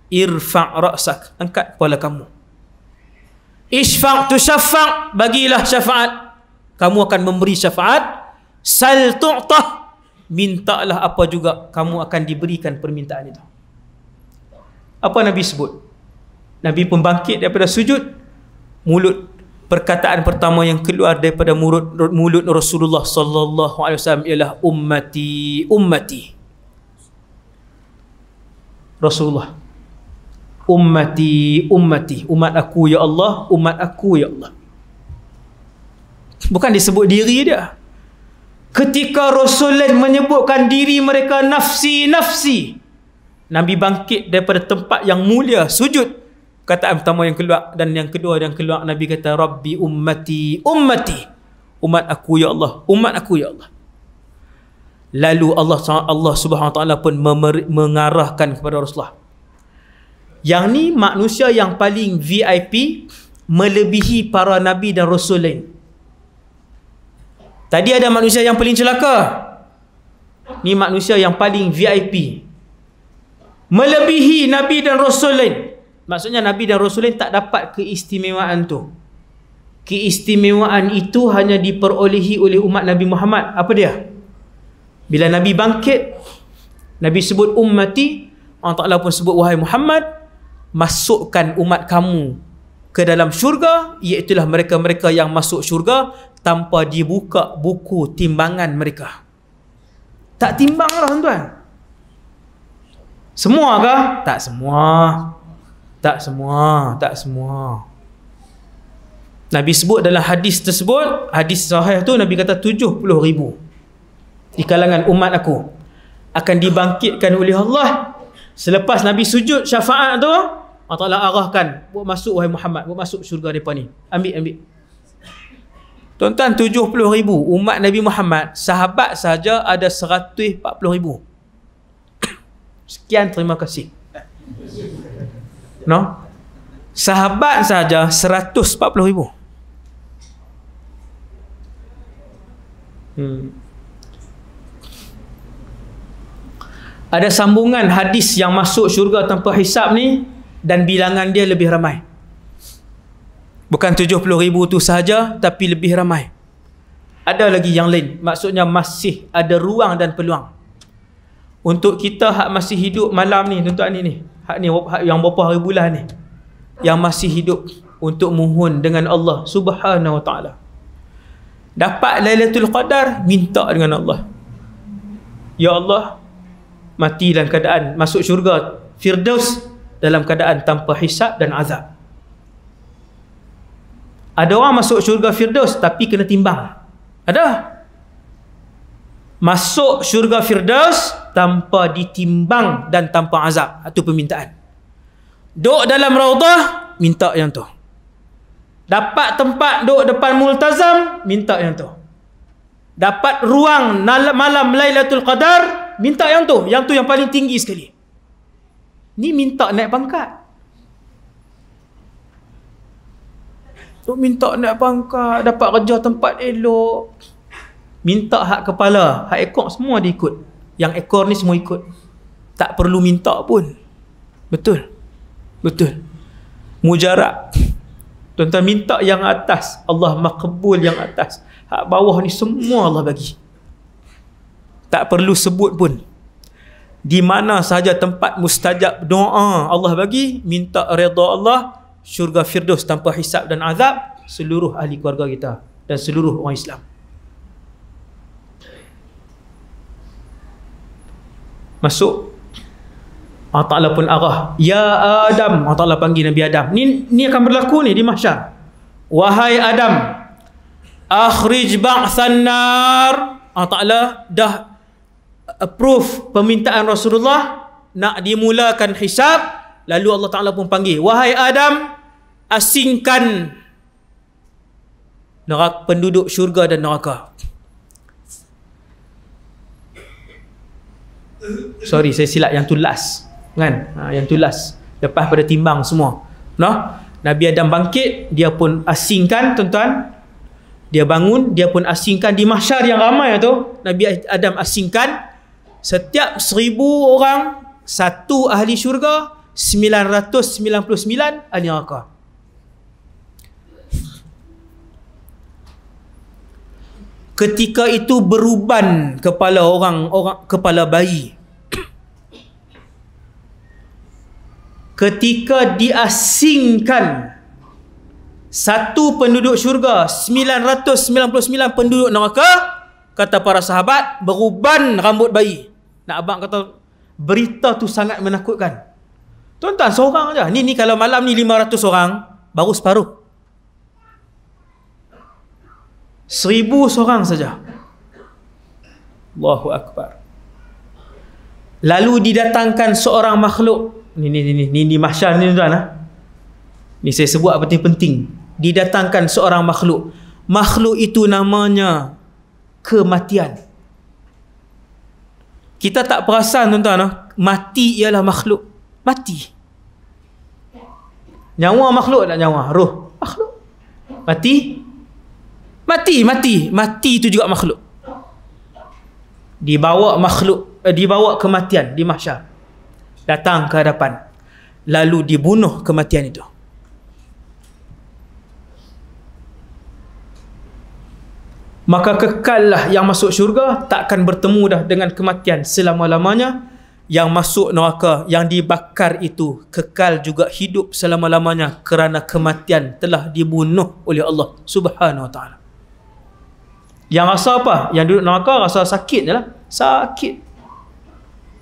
irfa' ra'asak, angkat kepala kamu. Isfa' tu syafa' bagilah syafa'at. Kamu akan memberi syafa'at. Sal tu'tah, mintalah apa juga, kamu akan diberikan permintaan itu. Apa Nabi sebut? Nabi pun bangkit daripada sujud mulut perkataan pertama yang keluar daripada mulut, mulut Rasulullah sallallahu alaihi wasallam ialah ummati ummati Rasulullah ummati ummati umat aku ya Allah umat aku ya Allah bukan disebut diri dia ketika Rasulullah menyebutkan diri mereka nafsi nafsi Nabi bangkit daripada tempat yang mulia sujud kataan pertama yang keluar dan yang kedua yang keluar Nabi kata Rabbi ummati ummati umat aku ya Allah umat aku ya Allah lalu Allah Allah Subhanahu taala pun mengarahkan kepada Rasulullah yang ni manusia yang paling VIP melebihi para nabi dan rasul lain tadi ada manusia yang paling celaka ni manusia yang paling VIP melebihi nabi dan rasul lain Maksudnya Nabi dan Rasulullah tak dapat keistimewaan tu. Keistimewaan itu hanya diperolehi oleh umat Nabi Muhammad. Apa dia? Bila Nabi bangkit, Nabi sebut ummati, Allah Ta'ala pun sebut wahai Muhammad, masukkan umat kamu ke dalam syurga, iaitulah mereka-mereka yang masuk syurga tanpa dibuka buku timbangan mereka. Tak timbang lah tuan-tuan. Semua kah? Tak semua. Tak semua, tak semua. Nabi sebut dalam hadis tersebut, hadis sahih tu Nabi kata 70 ribu di kalangan umat aku akan dibangkitkan oleh Allah selepas Nabi sujud syafaat tu Allah Ta'ala arahkan buat masuk wahai Muhammad buat masuk syurga mereka ni ambil ambil tuan-tuan 70 ribu umat Nabi Muhammad sahabat saja ada 140 ribu sekian terima kasih no? Sahabat saja 140,000. Hmm. Ada sambungan hadis yang masuk syurga tanpa hisap ni dan bilangan dia lebih ramai. Bukan ribu tu saja tapi lebih ramai. Ada lagi yang lain, maksudnya masih ada ruang dan peluang. Untuk kita hak masih hidup malam ni, tuan-tuan ni ni, hak ni hak yang berapa hari bulan ni yang masih hidup untuk mohon dengan Allah Subhanahu Wa Taala. Dapat Lailatul Qadar minta dengan Allah. Ya Allah mati dalam keadaan masuk syurga Firdaus dalam keadaan tanpa hisab dan azab. Ada orang masuk syurga Firdaus tapi kena timbang. Ada? masuk syurga firdaus tanpa ditimbang dan tanpa azab itu permintaan duduk dalam raudah minta yang tu dapat tempat duduk depan multazam minta yang tu dapat ruang malam lailatul qadar minta yang tu yang tu yang paling tinggi sekali ni minta naik pangkat tu minta naik pangkat dapat kerja tempat elok minta hak kepala, hak ekor semua diikut. Yang ekor ni semua ikut. Tak perlu minta pun. Betul. Betul. Mujarak. Tuan-tuan minta yang atas, Allah makbul yang atas. Hak bawah ni semua Allah bagi. Tak perlu sebut pun. Di mana sahaja tempat mustajab doa Allah bagi, minta redha Allah, syurga firdaus tanpa hisap dan azab, seluruh ahli keluarga kita dan seluruh orang Islam. masuk Allah Ta'ala pun arah Ya Adam Allah Ta'ala panggil Nabi Adam ni, ni akan berlaku ni di mahsyar Wahai Adam Akhrij ba'than nar Allah Ta'ala dah approve permintaan Rasulullah nak dimulakan hisab lalu Allah Ta'ala pun panggil Wahai Adam asingkan neraka penduduk syurga dan neraka sorry saya silap yang tu last kan ha, yang tu last lepas pada timbang semua no Nabi Adam bangkit dia pun asingkan tuan-tuan dia bangun dia pun asingkan di mahsyar yang ramai tu Nabi Adam asingkan setiap seribu orang satu ahli syurga 999 ahli neraka ketika itu beruban kepala orang orang kepala bayi ketika diasingkan satu penduduk syurga 999 penduduk neraka kata para sahabat beruban rambut bayi nak abang kata berita tu sangat menakutkan tuan-tuan seorang aja ni ni kalau malam ni 500 orang baru separuh 1000 seorang saja Allahu akbar lalu didatangkan seorang makhluk ni ni ni ni ni, ni mahsyar ni tuan ah. Ni saya sebut apa penting. Didatangkan seorang makhluk. Makhluk itu namanya kematian. Kita tak perasan tuan-tuan ah. Mati ialah makhluk. Mati. Nyawa makhluk tak nyawa? Roh. Makhluk. Mati. Mati, mati. Mati itu juga makhluk. Dibawa makhluk, eh, dibawa kematian di mahsyar datang ke hadapan lalu dibunuh kematian itu maka kekallah yang masuk syurga takkan bertemu dah dengan kematian selama-lamanya yang masuk neraka yang dibakar itu kekal juga hidup selama-lamanya kerana kematian telah dibunuh oleh Allah Subhanahu Wa Taala. Yang rasa apa? Yang duduk neraka rasa sakit je lah. Sakit.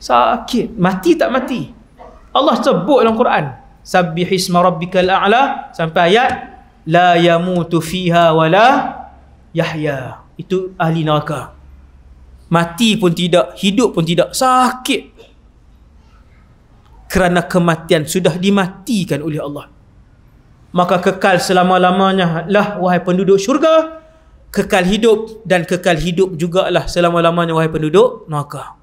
Sakit. Mati tak mati. Allah sebut dalam Quran. Sabbihisma rabbikal a'la sampai ayat la yamutu fiha wala yahya. Itu ahli neraka. Mati pun tidak, hidup pun tidak. Sakit. Kerana kematian sudah dimatikan oleh Allah. Maka kekal selama-lamanya lah wahai penduduk syurga. Kekal hidup dan kekal hidup jugalah selama-lamanya wahai penduduk neraka.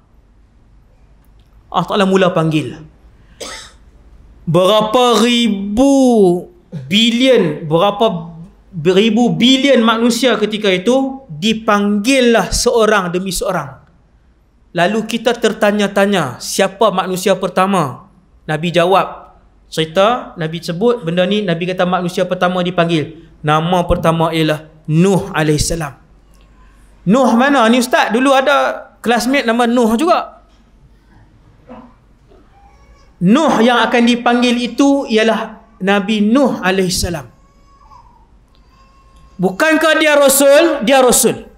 Allah Ta'ala mula panggil berapa ribu bilion berapa ribu bilion manusia ketika itu dipanggil lah seorang demi seorang lalu kita tertanya-tanya siapa manusia pertama Nabi jawab cerita Nabi sebut benda ni Nabi kata manusia pertama dipanggil nama pertama ialah Nuh alaihissalam Nuh mana ni ustaz dulu ada classmate nama Nuh juga Nuh yang akan dipanggil itu ialah Nabi Nuh AS. Bukankah dia Rasul? Dia Rasul.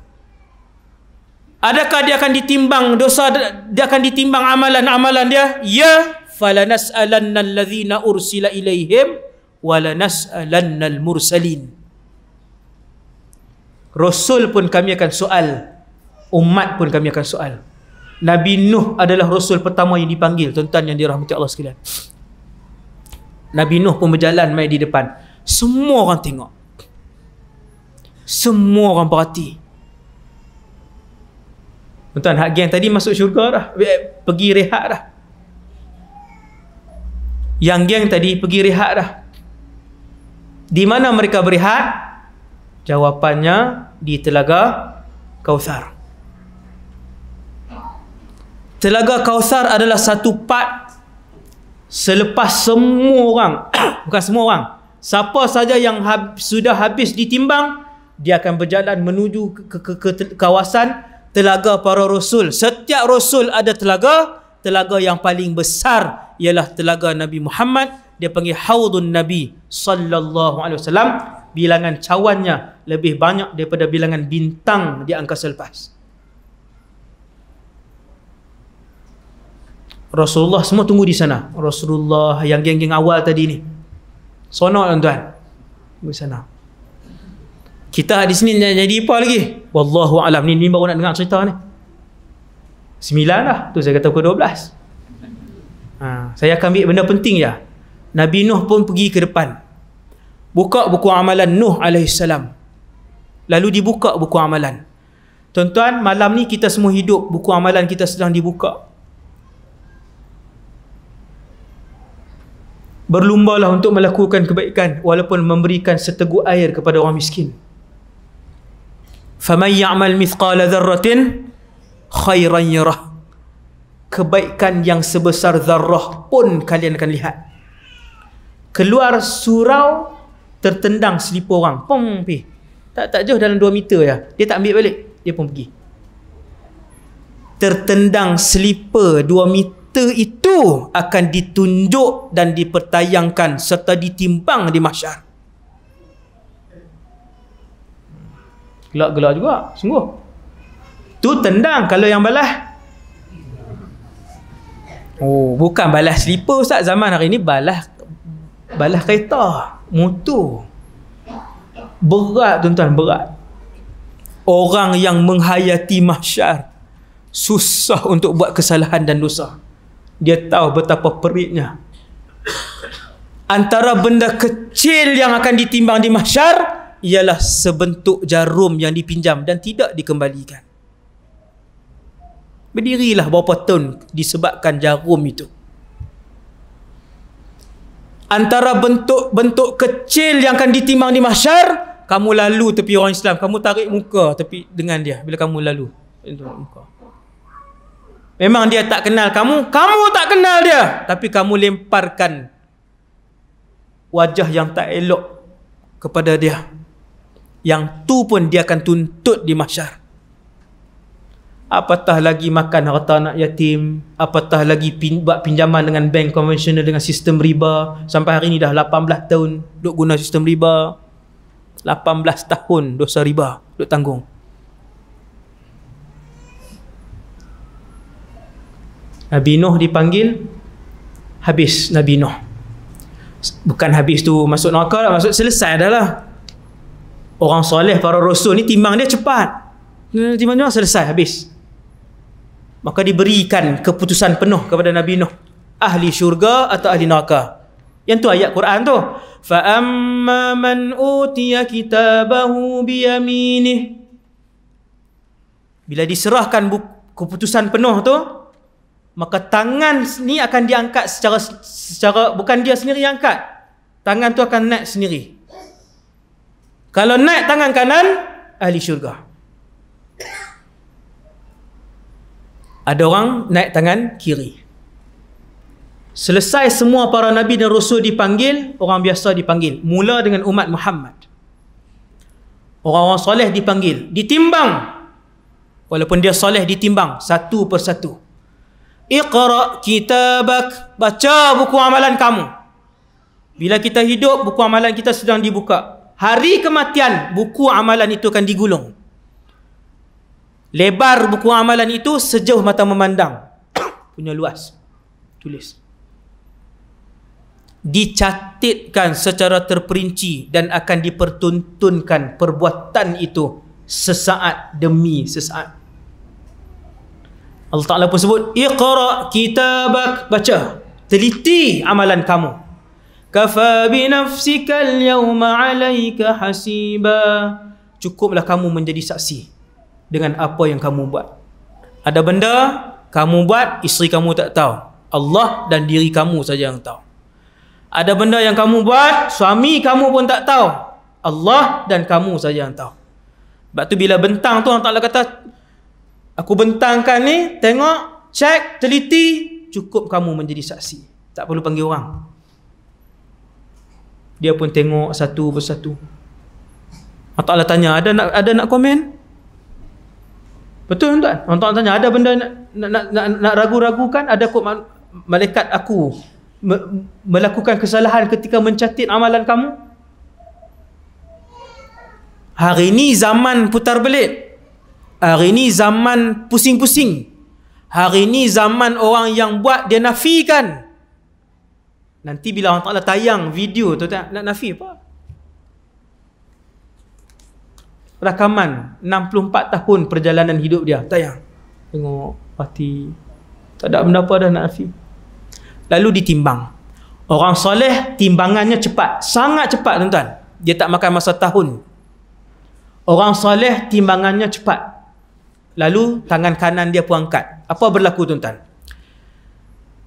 Adakah dia akan ditimbang dosa? Dia akan ditimbang amalan-amalan dia? Ya. فَلَنَسْأَلَنَّ الَّذِينَ أُرْسِلَ إِلَيْهِمْ وَلَنَسْأَلَنَّ الْمُرْسَلِينَ Rasul pun kami akan soal. Umat pun kami akan soal. Nabi Nuh adalah rasul pertama yang dipanggil tuan-tuan yang dirahmati Allah sekalian. Nabi Nuh pun berjalan mai di depan. Semua orang tengok. Semua orang perhati. Tuan-tuan, hak geng tadi masuk syurga dah. Eh, pergi rehat dah. Yang geng tadi pergi rehat dah. Di mana mereka berehat? Jawapannya di Telaga kausar. Telaga Kausar adalah satu part selepas semua orang, bukan semua orang, siapa saja yang hab, sudah habis ditimbang, dia akan berjalan menuju ke, ke, ke, ke kawasan telaga para rasul. Setiap rasul ada telaga, telaga yang paling besar ialah telaga Nabi Muhammad, dia panggil Haudun Nabi sallallahu alaihi wasallam, bilangan cawannya lebih banyak daripada bilangan bintang di angkasa lepas. Rasulullah semua tunggu di sana. Rasulullah yang geng-geng awal tadi ni. Sono tuan-tuan. Tunggu di sana. Kita di sini jadi apa lagi? Wallahu alam ni, ni baru nak dengar cerita ni. Sembilan dah. Tu saya kata pukul 12. Ha, saya akan ambil benda penting ya. Nabi Nuh pun pergi ke depan. Buka buku amalan Nuh alaihissalam. Lalu dibuka buku amalan. Tuan-tuan, malam ni kita semua hidup. Buku amalan kita sedang dibuka. Berlumbalah untuk melakukan kebaikan walaupun memberikan seteguk air kepada orang miskin. Faman ya'mal mithqala dharratin khairan yarah. Kebaikan yang sebesar zarah pun kalian akan lihat. Keluar surau tertendang selipu orang. Pom pi. Tak tak jauh dalam 2 meter ya. Dia tak ambil balik, dia pun pergi. Tertendang selipa 2 meter kita itu akan ditunjuk dan dipertayangkan serta ditimbang di mahsyar. Gelak-gelak juga, sungguh. Tu tendang kalau yang balas. Oh, bukan balas selipar Ustaz zaman hari ini balas balas kereta, motor. Berat tuan-tuan, berat. Orang yang menghayati mahsyar susah untuk buat kesalahan dan dosa dia tahu betapa periknya antara benda kecil yang akan ditimbang di mahsyar ialah sebentuk jarum yang dipinjam dan tidak dikembalikan berdirilah berapa tahun disebabkan jarum itu antara bentuk-bentuk kecil yang akan ditimbang di mahsyar kamu lalu tepi orang Islam kamu tarik muka tepi dengan dia bila kamu lalu muka Memang dia tak kenal kamu, kamu tak kenal dia. Tapi kamu lemparkan wajah yang tak elok kepada dia. Yang tu pun dia akan tuntut di mahsyar. Apatah lagi makan harta anak yatim, apatah lagi pin, buat pinjaman dengan bank konvensional dengan sistem riba. Sampai hari ini dah 18 tahun duk guna sistem riba. 18 tahun dosa riba duk tanggung. Nabi Nuh dipanggil habis Nabi Nuh. Bukan habis tu masuk neraka lah, masuk selesai adalah Orang soleh para rasul ni timbang dia cepat. Timbang dia selesai habis. Maka diberikan keputusan penuh kepada Nabi Nuh. Ahli syurga atau ahli neraka. Yang tu ayat Quran tu. Fa amma man utiya kitabahu bi yaminih. Bila diserahkan buku, keputusan penuh tu, maka tangan ni akan diangkat secara secara bukan dia sendiri yang angkat. Tangan tu akan naik sendiri. Kalau naik tangan kanan ahli syurga. Ada orang naik tangan kiri. Selesai semua para nabi dan rasul dipanggil, orang biasa dipanggil. Mula dengan umat Muhammad. Orang-orang soleh dipanggil, ditimbang. Walaupun dia soleh ditimbang satu persatu. Iqra kitabak baca buku amalan kamu. Bila kita hidup buku amalan kita sedang dibuka. Hari kematian buku amalan itu akan digulung. Lebar buku amalan itu sejauh mata memandang. Punya luas. Tulis. Dicatatkan secara terperinci dan akan dipertuntunkan perbuatan itu sesaat demi sesaat. Allah Ta'ala pun sebut Iqara' kitabak Baca Teliti amalan kamu Kafa binafsika al-yawma alayka hasiba Cukuplah kamu menjadi saksi Dengan apa yang kamu buat Ada benda Kamu buat Isteri kamu tak tahu Allah dan diri kamu saja yang tahu Ada benda yang kamu buat Suami kamu pun tak tahu Allah dan kamu saja yang tahu Sebab tu bila bentang tu Allah Ta'ala kata Aku bentangkan ni, tengok, cek, teliti, cukup kamu menjadi saksi. Tak perlu panggil orang. Dia pun tengok satu persatu. Allah Ta'ala tanya, ada nak ada nak komen? Betul tuan? Allah Ta'ala tanya, ada benda nak, nak, nak, nak ragu-ragukan? Ada kot malaikat aku me, melakukan kesalahan ketika mencatat amalan kamu? Hari ini zaman putar belit. Hari ini zaman pusing-pusing. Hari ini zaman orang yang buat dia nafikan. Nanti bila Allah Ta'ala tayang video tu tak nak nafi apa? Rakaman 64 tahun perjalanan hidup dia tayang. Tengok pati tak ada benda apa dah nak nafi. Lalu ditimbang. Orang soleh timbangannya cepat, sangat cepat tuan-tuan. Dia tak makan masa tahun. Orang soleh timbangannya cepat. Lalu tangan kanan dia pun angkat Apa berlaku tuan-tuan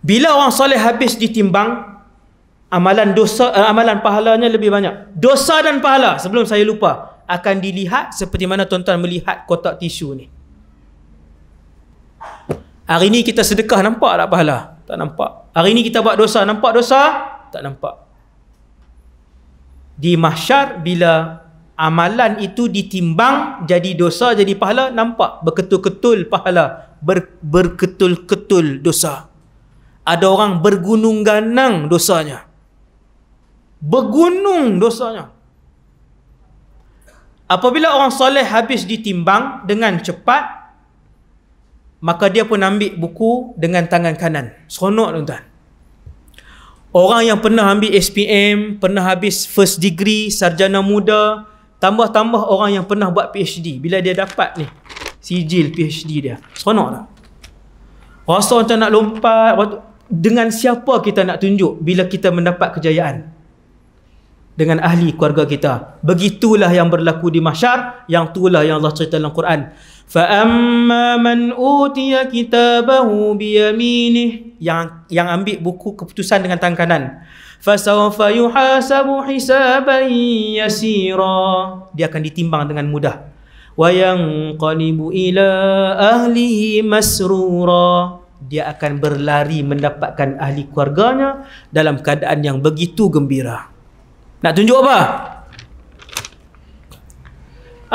Bila orang soleh habis ditimbang Amalan dosa eh, Amalan pahalanya lebih banyak Dosa dan pahala sebelum saya lupa Akan dilihat seperti mana tuan-tuan melihat Kotak tisu ni Hari ni kita sedekah Nampak tak pahala? Tak nampak Hari ni kita buat dosa, nampak dosa? Tak nampak Di mahsyar bila amalan itu ditimbang jadi dosa jadi pahala nampak berketul-ketul pahala Ber, berketul-ketul dosa ada orang bergunung ganang dosanya bergunung dosanya apabila orang soleh habis ditimbang dengan cepat maka dia pun ambil buku dengan tangan kanan seronok tuan-tuan orang yang pernah ambil SPM pernah habis first degree sarjana muda Tambah-tambah orang yang pernah buat PhD Bila dia dapat ni Sijil PhD dia Seronok tak? Rasa macam nak lompat Dengan siapa kita nak tunjuk Bila kita mendapat kejayaan Dengan ahli keluarga kita Begitulah yang berlaku di masyar Yang itulah yang Allah cerita dalam Quran Fa'amma man utiya kitabahu biyaminih Yang yang ambil buku keputusan dengan tangan kanan فسوف yuhasabu حسابا يسيرا dia akan ditimbang dengan mudah Wa yang وينقلب ila أهله masrura dia akan berlari mendapatkan ahli keluarganya dalam keadaan yang begitu gembira nak tunjuk apa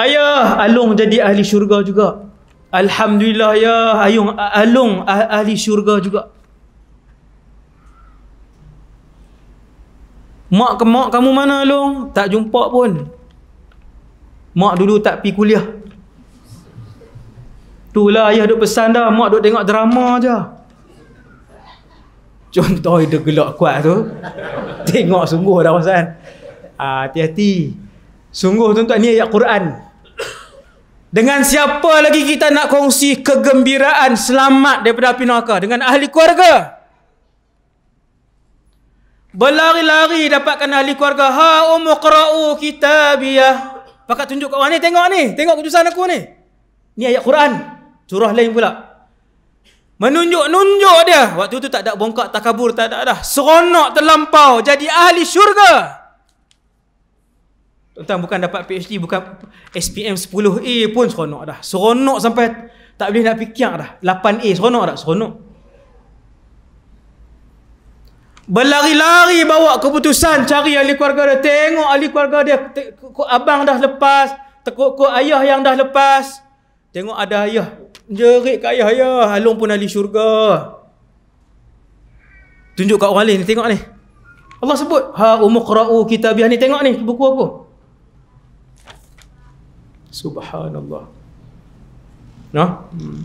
ayah alung jadi ahli syurga juga alhamdulillah ya ayung alung ah, ahli syurga juga Mak ke mak kamu mana long? Tak jumpa pun. Mak dulu tak pi kuliah. Itulah ayah duk pesan dah, mak duk tengok drama aja. Contoh dia gelak kuat tu. Tengok sungguh dah pasal. Ah, hati-hati. Sungguh tuan-tuan ni ayat Quran. Dengan siapa lagi kita nak kongsi kegembiraan selamat daripada api neraka? Dengan ahli keluarga. Berlari-lari dapatkan ahli keluarga. Ha umuqra'u kitabiyah. Pakat tunjuk kat orang ni. Tengok ni. Tengok keputusan aku ni. Ni ayat Quran. Surah lain pula. Menunjuk-nunjuk dia. Waktu tu tak ada bongkak takabur. Tak ada dah. Seronok terlampau. Jadi ahli syurga. Tuan-tuan bukan dapat PhD. Bukan SPM 10A pun seronok dah. Seronok sampai tak boleh nak fikir dah. 8A seronok dah. Seronok. Berlari-lari bawa keputusan cari ahli keluarga dia. Tengok ahli keluarga dia. Tengok abang dah lepas. Tengok ayah yang dah lepas. Tengok ada ayah. Jerit kat ayah ayah. Alung pun ahli syurga. Tunjuk kat orang lain. Tengok ni. Allah sebut. Ha umuqra'u kitabiah ni. Tengok ni buku aku. Subhanallah. No? Hmm.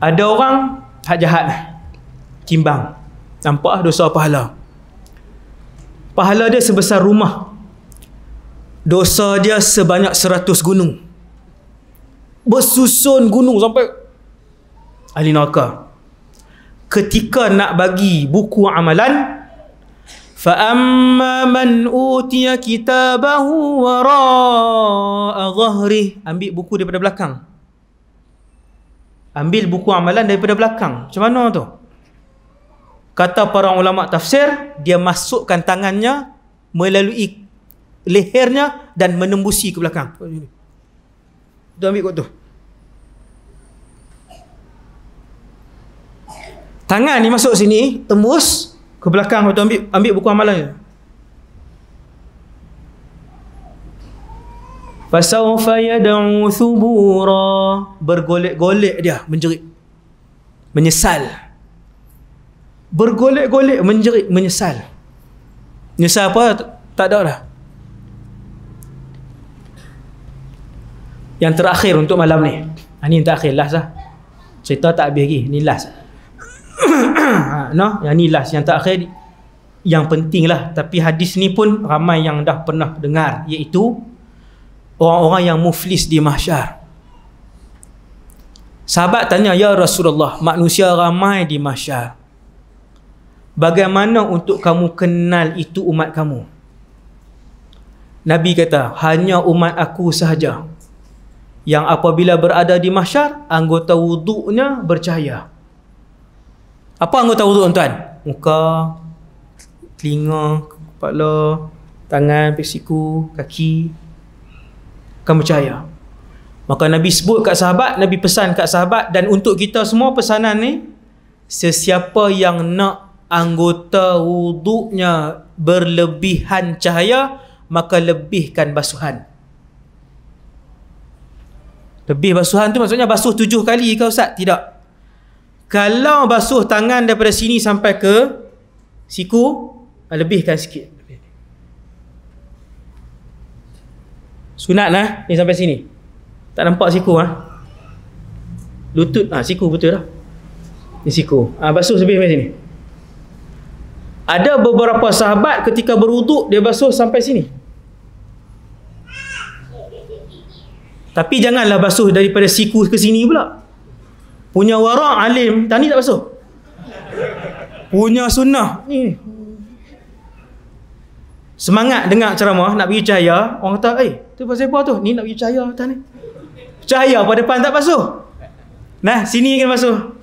Ada orang hak jahat. Kimbang. Lah. Kimbang. Nampak ah dosa pahala. Pahala dia sebesar rumah. Dosa dia sebanyak seratus gunung. Bersusun gunung sampai ahli neraka. Ketika nak bagi buku amalan, فَأَمَّا مَنْ kitabahu كِتَابَهُ وَرَاءَ ظَهْرِهِ Ambil buku daripada belakang. Ambil buku amalan daripada belakang. Macam mana tu? kata para ulama tafsir dia masukkan tangannya melalui lehernya dan menembusi ke belakang tu ambil kot tu tangan ni masuk sini tembus ke belakang tu ambil ambil buku amalan dia Fasawfa yad'u thubura Bergolek-golek dia menjerit Menyesal bergolek-golek menjerit menyesal menyesal apa tak ada lah. yang terakhir untuk malam ni ini ah, yang terakhir last lah cerita tak habis lagi ni last ah, no yang ni last yang terakhir yang penting lah tapi hadis ni pun ramai yang dah pernah dengar iaitu orang-orang yang muflis di mahsyar sahabat tanya ya Rasulullah manusia ramai di mahsyar Bagaimana untuk kamu kenal itu umat kamu? Nabi kata, hanya umat aku sahaja yang apabila berada di mahsyar, anggota wuduknya bercahaya. Apa anggota wuduk tuan? Muka, telinga, kepala, tangan, pesiku, kaki. Kamu cahaya. Maka Nabi sebut kat sahabat, Nabi pesan kat sahabat dan untuk kita semua pesanan ni, sesiapa yang nak anggota wuduknya berlebihan cahaya maka lebihkan basuhan lebih basuhan tu maksudnya basuh tujuh kali ke Ustaz? Tidak. Kalau basuh tangan daripada sini sampai ke siku, lebihkan sikit. Sunat lah. Ni sampai sini. Tak nampak siku ah? Ha? Lutut. Ah ha, siku betul lah. Ni siku. Ah ha, basuh lebih sampai sini. Ada beberapa sahabat ketika berwuduk dia basuh sampai sini. Tapi janganlah basuh daripada siku ke sini pula. Punya wara alim, tani tak basuh. Punya sunnah ni. Semangat dengar ceramah nak bagi cahaya, orang kata, "Eh, tu pasal apa tu? Ni nak bagi cahaya tani." Cahaya pada depan tak basuh. Nah, sini kena basuh.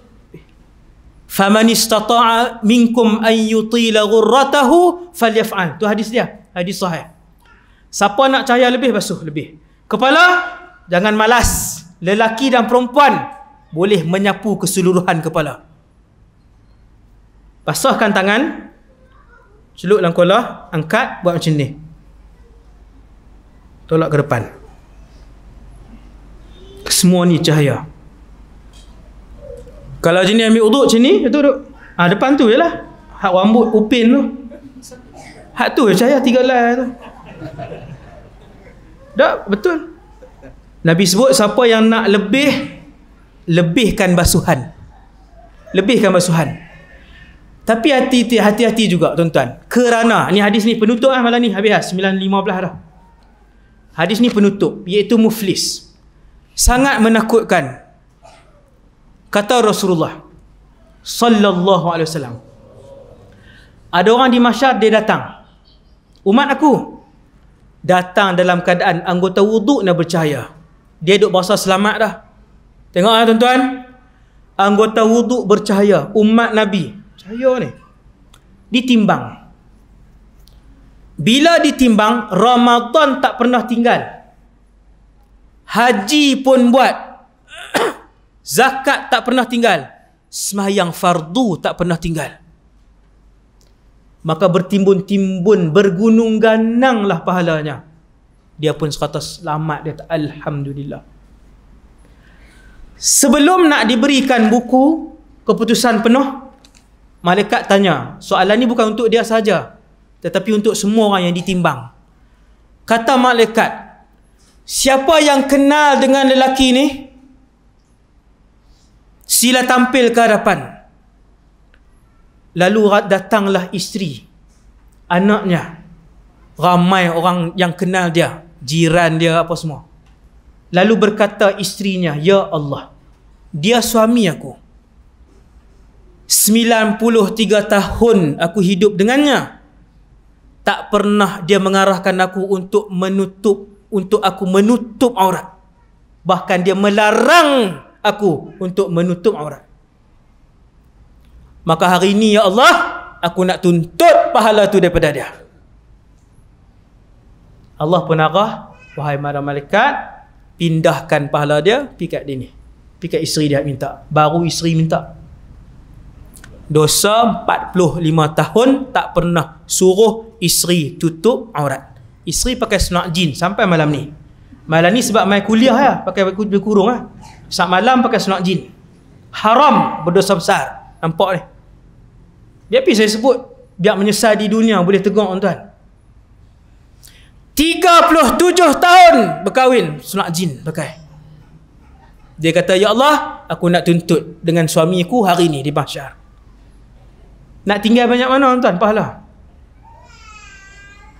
Faman istata'a minkum an yutila ghurratahu falyaf'al. Tu hadis dia. Hadis sahih. Siapa nak cahaya lebih basuh lebih. Kepala jangan malas. Lelaki dan perempuan boleh menyapu keseluruhan kepala. Basahkan tangan. Celuk langkola, angkat buat macam ni. Tolak ke depan. Semua ni cahaya. Kalau jenis ambil uduk sini, ni, itu duduk. Ah ha, depan tu jelah. Hak rambut upin tu. Hak tu je saya tiga lah tu. Tak betul. Nabi sebut siapa yang nak lebih lebihkan basuhan. Lebihkan basuhan. Tapi hati-hati hati-hati juga tuan-tuan. Kerana ni hadis ni penutup ah malam ni habis lah 9.15 dah. Hadis ni penutup iaitu muflis. Sangat menakutkan kata Rasulullah sallallahu alaihi wasallam ada orang di masyarakat dia datang umat aku datang dalam keadaan anggota wuduk nak bercahaya dia duduk basah selamat dah tengoklah tuan-tuan anggota wuduk bercahaya umat nabi cahaya ni ditimbang bila ditimbang Ramadan tak pernah tinggal haji pun buat Zakat tak pernah tinggal Semayang fardu tak pernah tinggal Maka bertimbun-timbun Bergunung gananglah pahalanya Dia pun sekata selamat dia Alhamdulillah Sebelum nak diberikan buku Keputusan penuh Malaikat tanya Soalan ni bukan untuk dia saja, Tetapi untuk semua orang yang ditimbang Kata malaikat Siapa yang kenal dengan lelaki ni Sila tampil ke hadapan. Lalu datanglah isteri anaknya. Ramai orang yang kenal dia, jiran dia apa semua. Lalu berkata isterinya, "Ya Allah, dia suami aku. 93 tahun aku hidup dengannya. Tak pernah dia mengarahkan aku untuk menutup untuk aku menutup aurat. Bahkan dia melarang aku untuk menutup aurat. Maka hari ini ya Allah, aku nak tuntut pahala tu daripada dia. Allah pun arah, wahai mara malaikat, pindahkan pahala dia pergi kat dia ni. Pergi kat isteri dia minta. Baru isteri minta. Dosa 45 tahun tak pernah suruh isteri tutup aurat. Isteri pakai senak jin sampai malam ni. Malam ni sebab mai kuliah ya, pakai baju kurung ah. Ya. Saat malam pakai senok jin. Haram berdosa besar. Nampak ni. Biar pergi saya sebut. Biar menyesal di dunia. Boleh tegur orang tuan. 37 tahun berkahwin. Senok jin pakai. Dia kata, Ya Allah, aku nak tuntut dengan suamiku hari ni di Mahsyar. Nak tinggal banyak mana tuan? Pahala.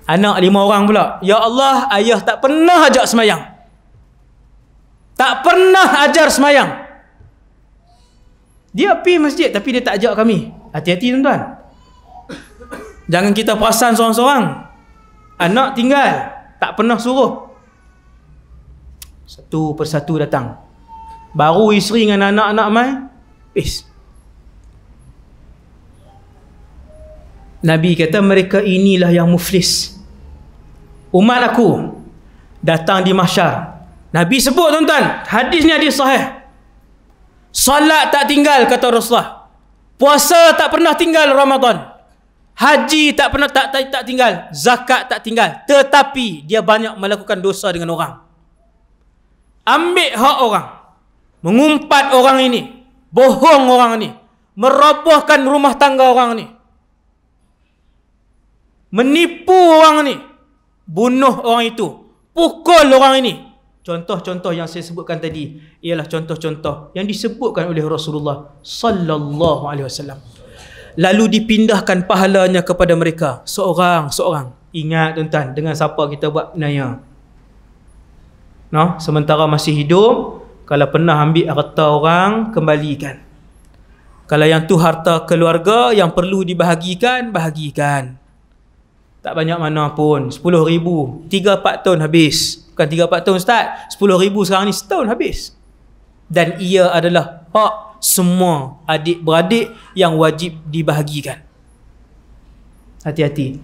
Anak lima orang pula. Ya Allah, ayah tak pernah ajak semayang. Tak pernah ajar semayang Dia pergi masjid tapi dia tak ajak kami Hati-hati tuan-tuan Jangan kita perasan seorang-seorang Anak tinggal Tak pernah suruh Satu persatu datang Baru isteri dengan anak-anak mai Peace Nabi kata mereka inilah yang muflis Umat aku Datang di masyarakat Nabi sebut tuan-tuan, hadis ni hadis sahih. Salat tak tinggal kata Rasulullah. Puasa tak pernah tinggal Ramadan. Haji tak pernah tak, tak tak tinggal, zakat tak tinggal. Tetapi dia banyak melakukan dosa dengan orang. Ambil hak orang. Mengumpat orang ini, bohong orang ini, merobohkan rumah tangga orang ini. Menipu orang ini, bunuh orang itu, pukul orang ini, Contoh-contoh yang saya sebutkan tadi ialah contoh-contoh yang disebutkan oleh Rasulullah sallallahu alaihi wasallam. Lalu dipindahkan pahalanya kepada mereka seorang-seorang. Ingat tuan-tuan dengan siapa kita buat penaya. No, sementara masih hidup kalau pernah ambil harta orang kembalikan. Kalau yang tu harta keluarga yang perlu dibahagikan, bahagikan. Tak banyak mana pun. 10 ribu. 3-4 tahun habis. Bukan 3-4 tahun Ustaz 10 ribu sekarang ni setahun habis Dan ia adalah hak semua adik-beradik yang wajib dibahagikan Hati-hati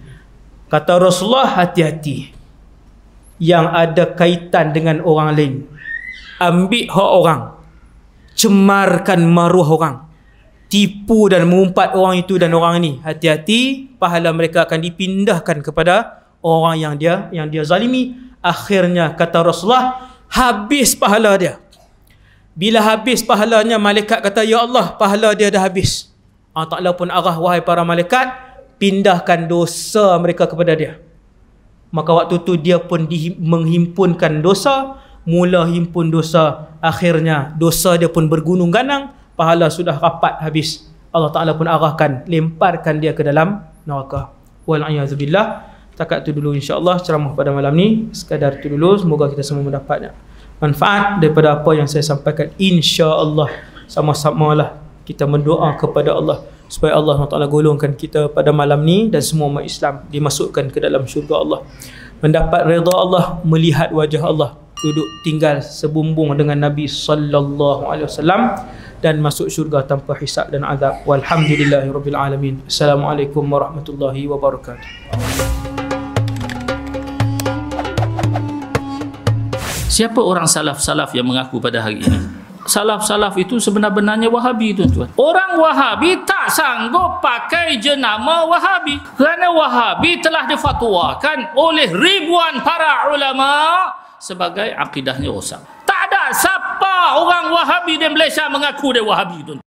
Kata Rasulullah hati-hati Yang ada kaitan dengan orang lain Ambil hak orang Cemarkan maruah orang tipu dan mengumpat orang itu dan orang ini hati-hati pahala mereka akan dipindahkan kepada orang yang dia yang dia zalimi Akhirnya kata Rasulullah Habis pahala dia Bila habis pahalanya Malaikat kata Ya Allah pahala dia dah habis Allah Tak pun arah wahai para malaikat Pindahkan dosa mereka kepada dia Maka waktu tu dia pun menghimpunkan dosa Mula himpun dosa Akhirnya dosa dia pun bergunung ganang Pahala sudah rapat habis Allah Ta'ala pun arahkan Lemparkan dia ke dalam neraka Wal'ayyazubillah Wal'ayyazubillah setakat tu dulu insyaAllah ceramah pada malam ni sekadar tu dulu semoga kita semua mendapat manfaat daripada apa yang saya sampaikan insyaAllah sama-sama lah kita mendoa kepada Allah supaya Allah SWT golongkan kita pada malam ni dan semua umat Islam dimasukkan ke dalam syurga Allah mendapat reda Allah melihat wajah Allah duduk tinggal sebumbung dengan Nabi sallallahu alaihi wasallam dan masuk syurga tanpa hisap dan azab walhamdulillahirabbil assalamualaikum warahmatullahi wabarakatuh Siapa orang salaf-salaf yang mengaku pada hari ini? Salaf-salaf itu sebenarnya benarnya wahabi tuan-tuan. Orang wahabi tak sanggup pakai jenama wahabi. Kerana wahabi telah difatwakan oleh ribuan para ulama sebagai akidahnya rosak. Tak ada siapa orang wahabi di Malaysia mengaku dia wahabi itu.